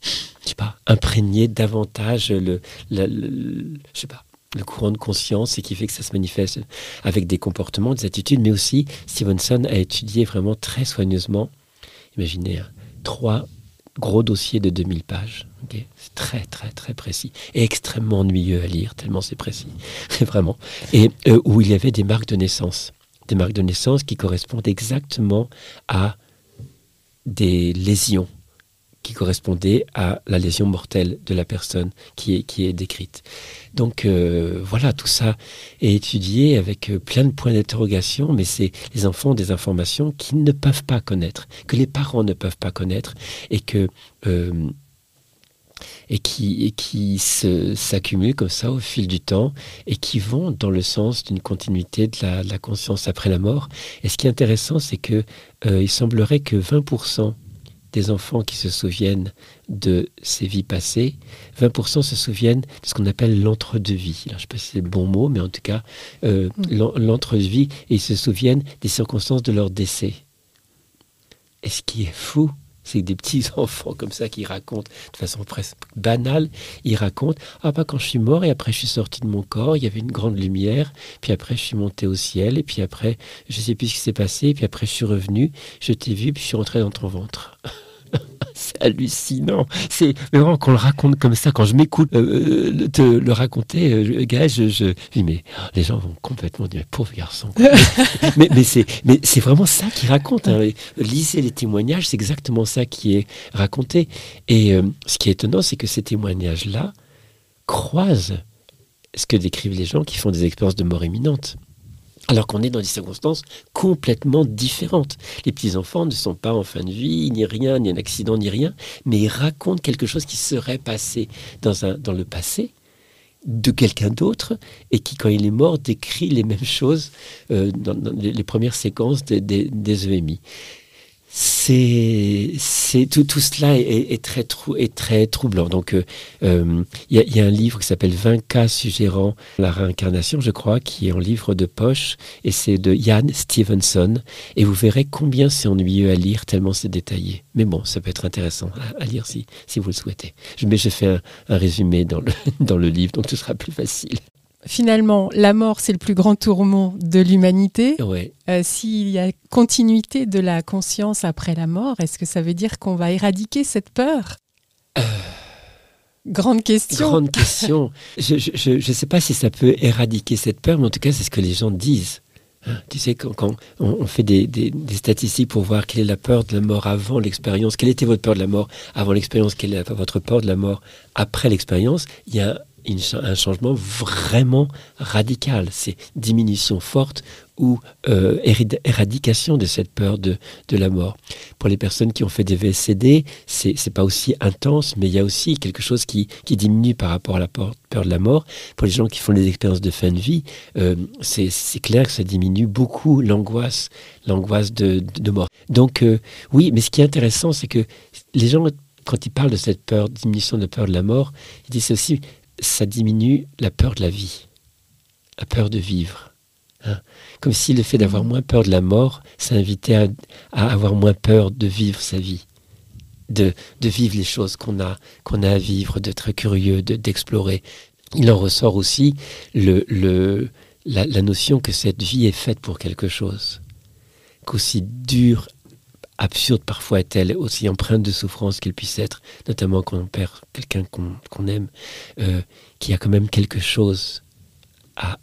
je sais pas, imprégnait davantage le, pas, le courant de conscience et qui fait que ça se manifeste avec des comportements, des attitudes, mais aussi Stevenson a étudié vraiment très soigneusement, imaginez, hein, trois gros dossier de 2000 pages. très, très, très précis. Et extrêmement ennuyeux à lire, tellement c'est précis. Vraiment. Et euh, où il y avait des marques de naissance. Des marques de naissance qui correspondent exactement à des lésions qui correspondaient à la lésion mortelle de la personne qui est, qui est décrite. Donc euh, voilà, tout ça est étudié avec euh, plein de points d'interrogation, mais c'est les enfants ont des informations qu'ils ne peuvent pas connaître, que les parents ne peuvent pas connaître, et que euh, et qui, et qui s'accumulent comme ça au fil du temps et qui vont dans le sens d'une continuité de la, conscience après la mort. Et ce qui est intéressant, c'est que il semblerait que 20% des enfants qui se souviennent de ces vies passées, 20% se souviennent de ce qu'on appelle l'entre-deux-vie. je ne sais pas si c'est le bon mot, mais en tout cas, euh, mm. lentre deux vie et ils se souviennent des circonstances de leur décès. est ce qui est fou, c'est des petits enfants comme ça qui racontent de façon presque banale. Ils racontent Ah, bah, quand je suis mort, et après, je suis sorti de mon corps, il y avait une grande lumière, puis après, je suis monté au ciel, et puis après, je sais plus ce qui s'est passé, et puis après, je suis revenu, je t'ai vu, puis je suis rentré dans ton ventre. c'est hallucinant. C'est vraiment qu'on le raconte comme ça. Quand je m'écoute euh, euh, le raconter, euh, gars, je, je, mais les gens vont complètement dire pauvre garçon. mais c'est vraiment ça qui raconte. Hein. Lisez les témoignages, c'est exactement ça qui est raconté. Et ce qui est étonnant, c'est que ces témoignages là croisent ce que décrivent les gens qui font des expériences de mort imminente. Alors qu'on est dans des circonstances complètement différentes. Les petits-enfants ne sont pas en fin de vie, ni rien, ni un accident, ni rien, mais ils racontent quelque chose qui serait passé dans, le passé de quelqu'un d'autre et qui, quand il est mort, décrit les mêmes choses euh, dans, les premières séquences des, des EMI. E c'est tout cela est, très troublant. Donc il euh, euh, y, a, un livre qui s'appelle 20 cas suggérant la réincarnation, je crois, qui est en livre de poche et c'est de Ian Stevenson et vous verrez combien c'est ennuyeux à lire tellement c'est détaillé. Mais bon, ça peut être intéressant à, lire si vous le souhaitez. mais j'ai fait un, résumé dans le dans le livre donc ce sera plus facile finalement, la mort, c'est le plus grand tourment de l'humanité. Euh, s'il y a continuité de la conscience après la mort, est-ce que ça veut dire qu'on va éradiquer cette peur euh. Grande question. Grande question. je ne sais pas si ça peut éradiquer cette peur, mais en tout cas, c'est ce que les gens disent. Hein, tu sais, quand, on, fait des, des, statistiques pour voir quelle est la peur de la mort avant l'expérience, quelle était votre peur de la mort avant l'expérience, quelle est votre peur de la mort après l'expérience, il y a un changement vraiment radical. C'est diminution forte ou euh, éradication de cette peur de, de, la mort. Pour les personnes qui ont fait des VCD, c'est n'est pas aussi intense, mais il y a aussi quelque chose qui, qui diminue par rapport à la peur, de la mort. Pour les gens qui font des expériences de fin de vie, euh, c'est clair que ça diminue beaucoup l'angoisse l'angoisse de, de, mort. Donc euh, oui, mais ce qui est intéressant, c'est que les gens, quand ils parlent de cette peur, diminution de peur de la mort, ils disent aussi, ça diminue la peur de la vie, la peur de vivre. Hein. Comme si le fait d'avoir mhm. moins peur de la mort, ça invitait à, avoir moins peur de vivre sa vie, de, vivre les choses qu'on a, qu'on a à vivre, d'être curieux, d'explorer. Il en ressort aussi la, la notion que cette vie est faite pour quelque chose. Qu'aussi dur absurde parfois est-elle, aussi empreinte de souffrance qu'elle puisse être, notamment quand on perd quelqu'un qu'on aime, qui euh, qu'il a quand même quelque chose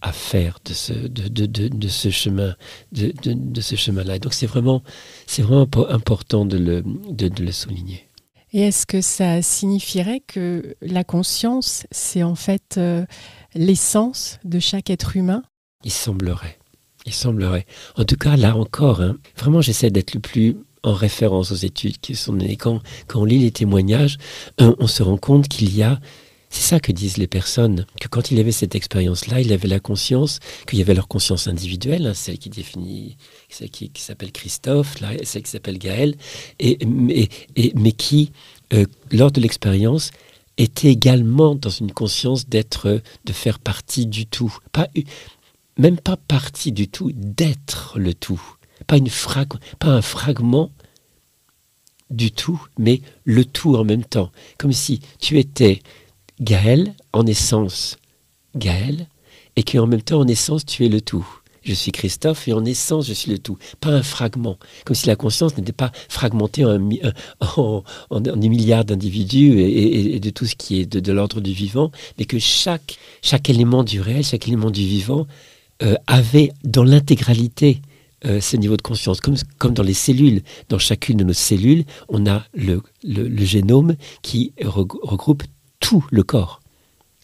à, faire de ce, de, ce chemin, de, ce chemin-là. Donc c'est vraiment, c'est vraiment important de le, de le souligner. Et est-ce que ça signifierait que la conscience, c'est en fait euh, l'essence de chaque être humain Il semblerait. Il semblerait. En tout cas, là encore, hein, vraiment, j'essaie d'être le plus en référence aux études qui sont données. Quand, quand on lit les témoignages, euh, on se rend compte qu'il y a c'est ça que disent les personnes, que quand il avait cette expérience-là, il avait la conscience, qu'il y avait leur conscience individuelle, hein, celle qui définit, celle qui, s'appelle Christophe, là, celle qui s'appelle Gaël, et, mais qui, euh, lors de l'expérience, était également dans une conscience d'être, de faire partie du tout. Pas, même pas partie du tout, d'être le tout. Pas, une pas un fragment du tout, mais le tout en même temps. Comme si tu étais Gaël en essence, Gaël, et que en même temps en essence tu es le tout. Je suis Christophe et en essence je suis le tout, pas un fragment. Comme si la conscience n'était pas fragmentée en, euh, en, en, milliards d'individus et, de tout ce qui est de, l'ordre du vivant, mais que chaque, chaque élément du réel, chaque élément du vivant euh, avait dans l'intégralité euh, ce ces niveaux de conscience. Comme, comme, dans les cellules, dans chacune de nos cellules, on a le, le, génome qui regroupe tout le corps.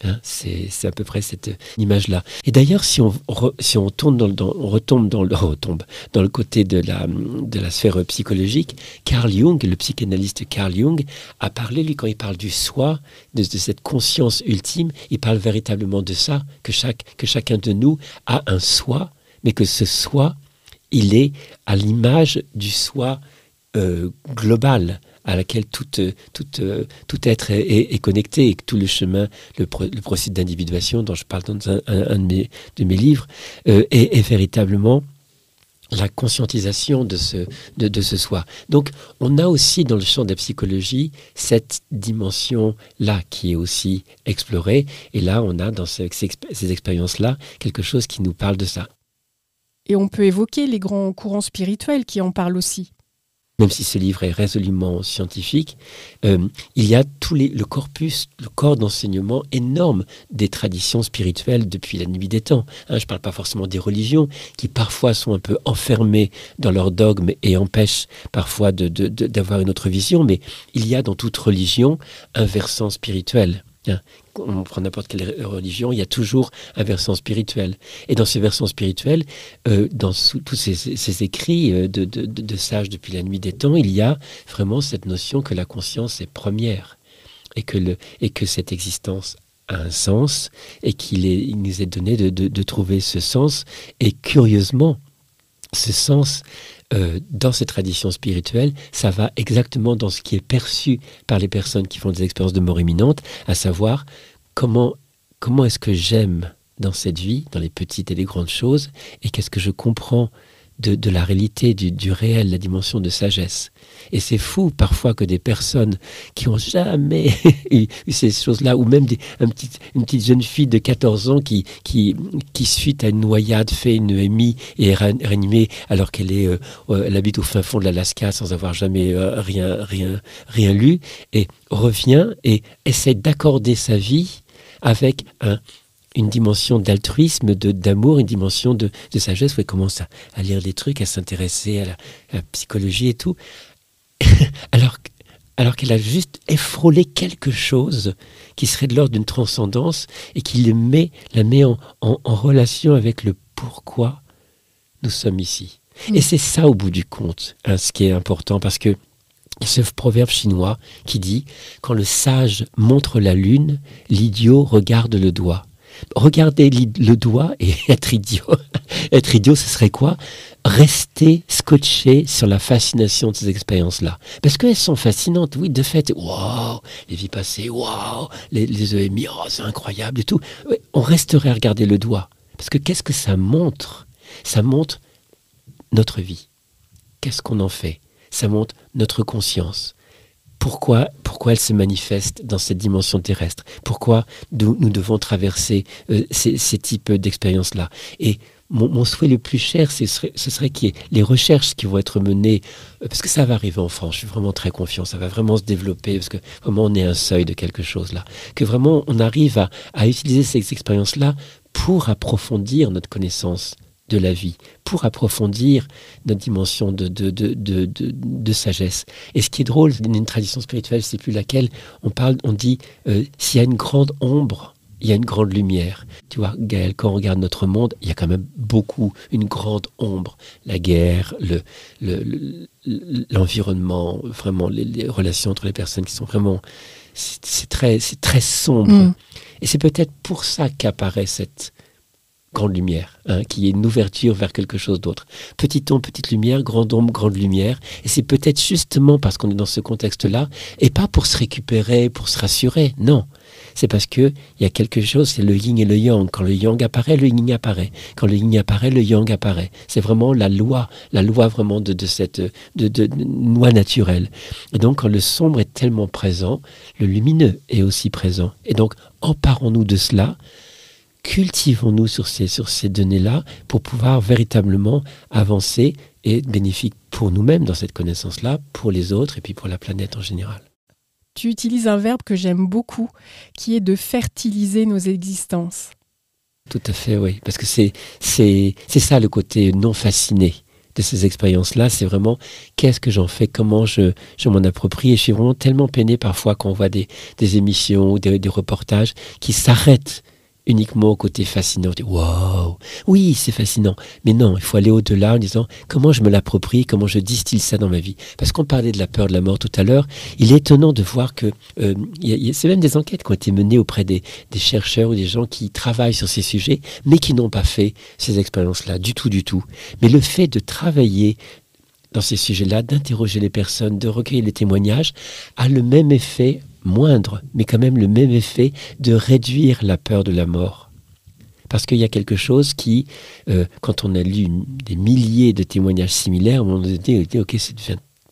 Hein, c'est à peu près cette euh, image-là. Et d'ailleurs, si on, si on, tourne dans, on retombe, dans le, retombe dans le côté de la, de la sphère psychologique, Carl Jung, le psychanalyste Carl Jung, a parlé, lui, quand il parle du soi, de, de cette conscience ultime, il parle véritablement de ça, que, chaque, que chacun de nous a un soi, mais que ce soi il est à l'image du soi euh, global à laquelle tout, euh, euh, être est, connecté et que tout le chemin, le, processus d'individuation dont je parle dans un, de, mes, de, mes, livres, est, véritablement la conscientisation de ce, de, ce soi. Donc on a aussi dans le champ de la psychologie cette dimension-là qui est aussi explorée. Et là, on a dans ces expériences-là quelque chose qui nous parle de ça. Et on peut évoquer les grands courants spirituels qui en parlent aussi. Même si ce livre est résolument scientifique, euh, il y a tout le corpus, le corps d'enseignement énorme des traditions spirituelles depuis la nuit des temps. Hein, je ne parle pas forcément des religions, qui parfois sont un peu enfermées dans leurs dogmes et empêchent parfois d'avoir une autre vision, mais il y a dans toute religion un versant spirituel. Hein, on prend n'importe quelle religion, il y a toujours un versant spirituel. Et dans ce versant spirituel, euh, dans tous ces, écrits euh, de, sages depuis la nuit des temps, il y a vraiment cette notion que la conscience est première et que, cette existence a un sens et qu'il nous est donné de, trouver ce sens. Et curieusement, ce sens euh, dans ces traditions spirituelles, ça va exactement dans ce qui est perçu par les personnes qui font des expériences de mort imminente, à savoir comment, comment est-ce que j'aime dans cette vie, dans les petites et les grandes choses, et qu'est-ce que je comprends de, la réalité, du, réel, la dimension de sagesse. Et c'est fou parfois que des personnes qui ont jamais eu ces choses-là, ou même une petite jeune fille de 14 ans qui, qui, qui suite à une noyade, fait une EMI et est réanimée alors qu'elle est, euh, euh, habite au fin fond de l'Alaska sans avoir jamais euh, rien, rien, rien lu, et revient et essaie d'accorder sa vie avec un, une dimension d'altruisme, de d'amour, une dimension de, de sagesse où elle commence à, lire des trucs, à s'intéresser à, la psychologie et tout, alors, alors qu'elle a juste effrôlé quelque chose qui serait de l'ordre d'une transcendance et qui le met, la met en, en, relation avec le pourquoi nous sommes ici. Et c'est ça au bout du compte, hein, ce qui est important, parce que ce proverbe chinois qui dit ⁇ Quand le sage montre la lune, l'idiot regarde le doigt ⁇ regarder le doigt et être idiot. être idiot, ce serait quoi Rester scotché sur la fascination de ces expériences-là. Parce qu'elles sont fascinantes, oui, de fait. Waouh Les vies passées, waouh les, les EMI, oh, c'est incroyable et tout. On resterait à regarder le doigt. Parce que qu'est-ce que ça montre Ça montre notre vie. Qu'est-ce qu'on en fait Ça montre notre conscience pourquoi, pourquoi elle se manifeste dans cette dimension terrestre Pourquoi nous, devons traverser euh, ces, types d'expériences-là Et mon, souhait le plus cher, ce serait, ce serait qu'il les recherches qui vont être menées, euh, parce que ça va arriver en France, je suis vraiment très confiant, ça va vraiment se développer, parce que vraiment on est un seuil de quelque chose là, que vraiment on arrive à utiliser ces expériences-là pour approfondir notre connaissance de la vie, pour approfondir notre dimension de, de, sagesse. Et ce qui est drôle, dans une tradition spirituelle, c'est plus laquelle, on parle, on dit, euh, s'il y a une grande ombre, il y a une grande lumière. Tu vois, Gaël, quand on regarde notre monde, il y a quand même beaucoup, une grande ombre. La guerre, l'environnement, le, vraiment les, relations entre les personnes qui sont vraiment... C'est très, très sombre. Mm. Et c'est peut-être pour ça qu'apparaît cette, grande lumière, hein, qui est une ouverture vers quelque chose d'autre. Petit ombre, petite lumière, grand ombre, grande lumière. Et c'est peut-être justement parce qu'on est dans ce contexte-là, et pas pour se récupérer, pour se rassurer, non. C'est parce qu'il y a quelque chose, c'est le yin et le yang. Quand le yang apparaît, le yin apparaît. Quand le yin apparaît, le yang apparaît. C'est vraiment la loi, la loi vraiment de, cette de, loi naturelle. Et donc, quand le sombre est tellement présent, le lumineux est aussi présent. Et donc, emparons-nous de cela cultivons-nous sur ces, données-là pour pouvoir véritablement avancer et être bénéfique pour nous-mêmes dans cette connaissance-là, pour les autres et puis pour la planète en général. Tu utilises un verbe que j'aime beaucoup, qui est de fertiliser nos existences. Tout à fait, oui, parce que c'est ça le côté non fasciné de ces expériences-là, c'est vraiment qu'est-ce que j'en fais, comment je, m'en approprie. Et je suis vraiment tellement peiné parfois qu'on voit des, émissions ou des reportages qui s'arrêtent uniquement au côté fascinant. Wow !» Oui, c'est fascinant. Mais non, il faut aller au-delà en disant comment je me l'approprie, comment je distille ça dans ma vie. Parce qu'on parlait de la peur de la mort tout à l'heure. Il est étonnant de voir que euh, c'est même des enquêtes qui ont été menées auprès des, des, chercheurs ou des gens qui travaillent sur ces sujets, mais qui n'ont pas fait ces expériences-là, du tout, du tout. Mais le fait de travailler dans ces sujets-là, d'interroger les personnes, de recueillir les témoignages, a le même effet moindre, mais quand même le même effet de réduire la peur de la mort. Parce qu'il y a quelque chose qui, euh, quand on a lu des milliers de témoignages similaires, on a dit, ok, c'est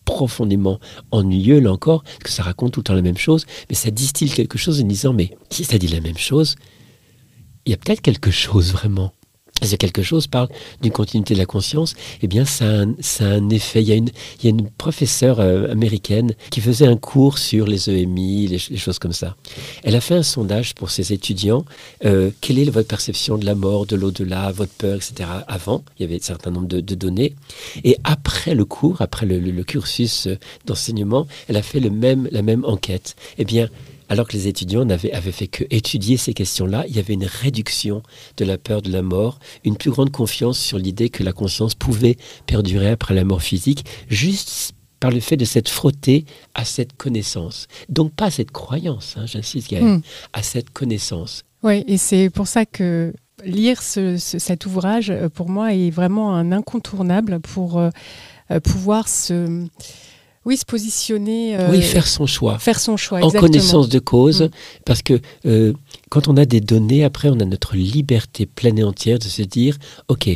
profondément ennuyeux, là encore, parce que ça raconte tout le temps la même chose, mais ça distille quelque chose en disant, mais si ça dit la même chose, il y a peut-être quelque chose vraiment c'est quelque chose parle d'une continuité de la conscience, eh bien ça a un, ça effet. Il y a une, il y une professeure euh, américaine qui faisait un cours sur les EMI, les, choses comme ça. Elle a fait un sondage pour ses étudiants. Euh, quelle est votre perception de la mort, de l'au-delà, votre peur, etc. Avant, il y avait un certain nombre de, données. Et après le cours, après le, cursus euh, d'enseignement, elle a fait le même, la même enquête. Eh bien, alors que les étudiants n'avaient fait que étudier ces questions-là, il y avait une réduction de la peur de la mort, une plus grande confiance sur l'idée que la conscience pouvait perdurer après la mort physique, juste par le fait de s'être frotté à cette connaissance. Donc pas à cette croyance, hein, j'insiste Gaël, hmm. à cette connaissance. Oui, et c'est pour ça que lire cet ouvrage, euh, pour moi, est vraiment un incontournable pour euh, euh, pouvoir se oui, se positionner. Euh, oui, faire son choix. Faire son choix, En connaissance de cause, mm. parce que euh, quand on a des données, après, on a notre liberté pleine et entière de se dire, OK,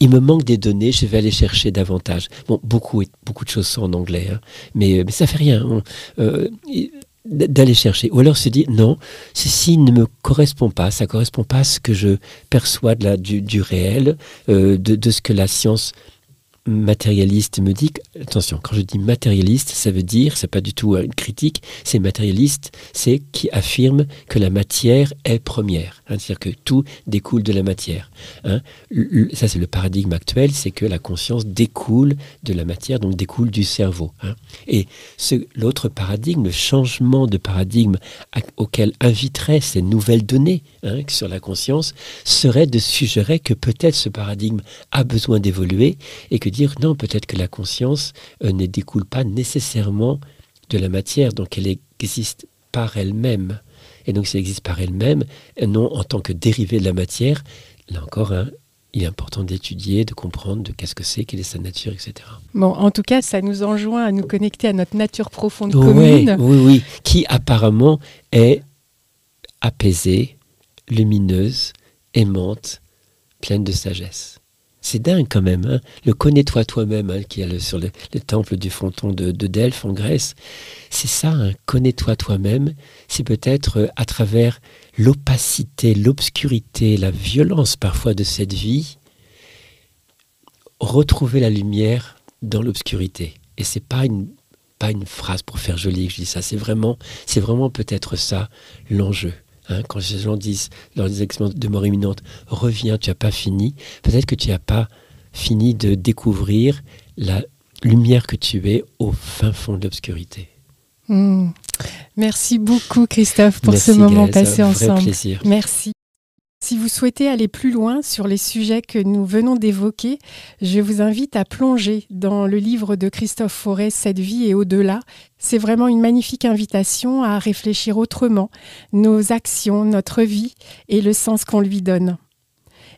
il me manque des données, je vais aller chercher davantage. Bon, beaucoup, beaucoup de choses sont en anglais, hein, mais, ça euh, ça fait rien. d'aller chercher. Ou alors se dire « non, ceci ne me correspond pas, ça correspond pas à ce que je perçois de la, du, réel, de, ce que la science matérialiste me dit, attention, quand je dis matérialiste, ça veut dire, c'est pas du tout euh, une critique, c'est matérialiste, c'est qui affirme que la matière est première, hein, c'est-à-dire que tout découle de la matière. Hein. Ça, c'est le paradigme actuel, c'est que la conscience découle de la matière, donc découle du cerveau. Hein. Et l'autre paradigme, le changement de paradigme auquel inviteraient ces nouvelles données sur la conscience, serait de suggérer que peut-être ce paradigme a besoin d'évoluer et que dire non, peut-être que la conscience euh, ne découle pas nécessairement de la matière, donc elle existe par elle-même. Et donc si elle existe par elle-même, euh, non en tant que dérivée de la matière, là encore, hein, il est important d'étudier, de comprendre de qu'est-ce que c'est, quelle est sa nature, etc. Bon, en tout cas, ça nous enjoint à nous connecter à notre nature profonde commune. Oui, oui, qui apparemment est apaisée, lumineuse, aimante, pleine de sagesse. C'est dingue quand même. Hein. le connais-toi toi-même hein, qui est sur le, temple du fronton de, Delphes en Grèce. C'est ça, hein, connais-toi toi-même. C'est peut-être euh, à travers l'opacité, l'obscurité, la violence parfois de cette vie, retrouver la lumière dans l'obscurité. Et c'est pas une pas une phrase pour faire joli que je dis ça. C'est vraiment c'est vraiment peut-être ça l'enjeu. Hein, quand les gens disent dans les expériences de mort imminente, reviens, tu n'as pas fini, peut-être que tu n'as pas fini de découvrir la lumière que tu es au fin fond de l'obscurité. Hmm. Merci beaucoup Christophe pour ce moment passé ensemble. Merci. Si vous souhaitez aller plus loin sur les sujets que nous venons d'évoquer, je vous invite à plonger dans le livre de Christophe Forêt, Cette vie et au-delà. C'est vraiment une magnifique invitation à réfléchir autrement nos actions, notre vie et le sens qu'on lui donne.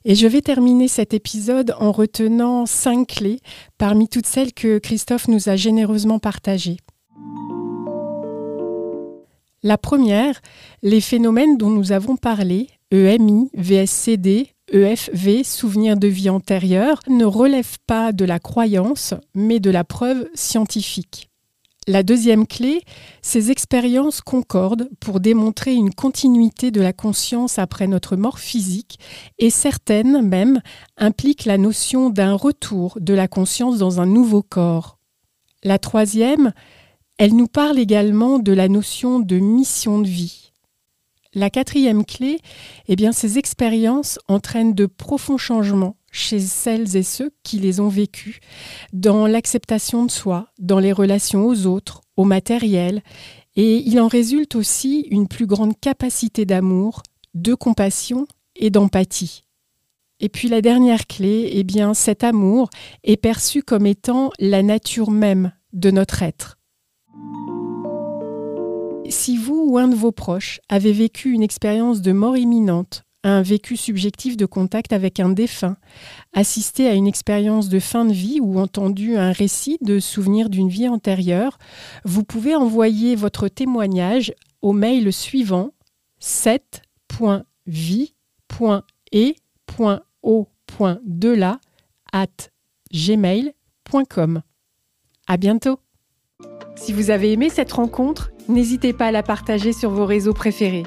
Et je vais terminer cet épisode en retenant cinq clés parmi toutes celles que Christophe nous a généreusement partagées. La première, les phénomènes dont nous avons parlé EMI, VSCD, EFV, souvenirs de vie antérieure, ne relèvent pas de la croyance, mais de la preuve scientifique. La deuxième clé, ces expériences concordent pour démontrer une continuité de la conscience après notre mort physique et certaines même impliquent la notion d'un retour de la conscience dans un nouveau corps. La troisième, elle nous parle également de la notion de mission de vie. La quatrième clé, eh bien, ces expériences entraînent de profonds changements chez celles et ceux qui les ont vécues, dans l'acceptation de soi, dans les relations aux autres, au matériel, et il en résulte aussi une plus grande capacité d'amour, de compassion et d'empathie. Et puis la dernière clé, eh bien, cet amour est perçu comme étant la nature même de notre être. Si vous ou un de vos proches avez vécu une expérience de mort imminente, un vécu subjectif de contact avec un défunt, assisté à une expérience de fin de vie ou entendu un récit de souvenir d'une vie antérieure, vous pouvez envoyer votre témoignage au mail suivant 7.vie.e.o.dela at gmail.com. À bientôt! Si vous avez aimé cette rencontre, n'hésitez pas à la partager sur vos réseaux préférés.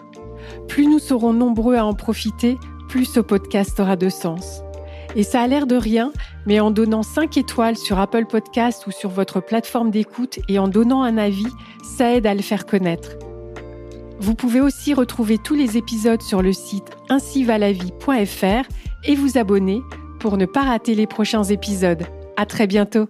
Plus nous serons nombreux à en profiter, plus ce podcast aura de sens. Et ça a l'air de rien, mais en donnant 5 étoiles sur Apple Podcast ou sur votre plateforme d'écoute et en donnant un avis, ça aide à le faire connaître. Vous pouvez aussi retrouver tous les épisodes sur le site ainsivalavie.fr et vous abonner pour ne pas rater les prochains épisodes. À très bientôt!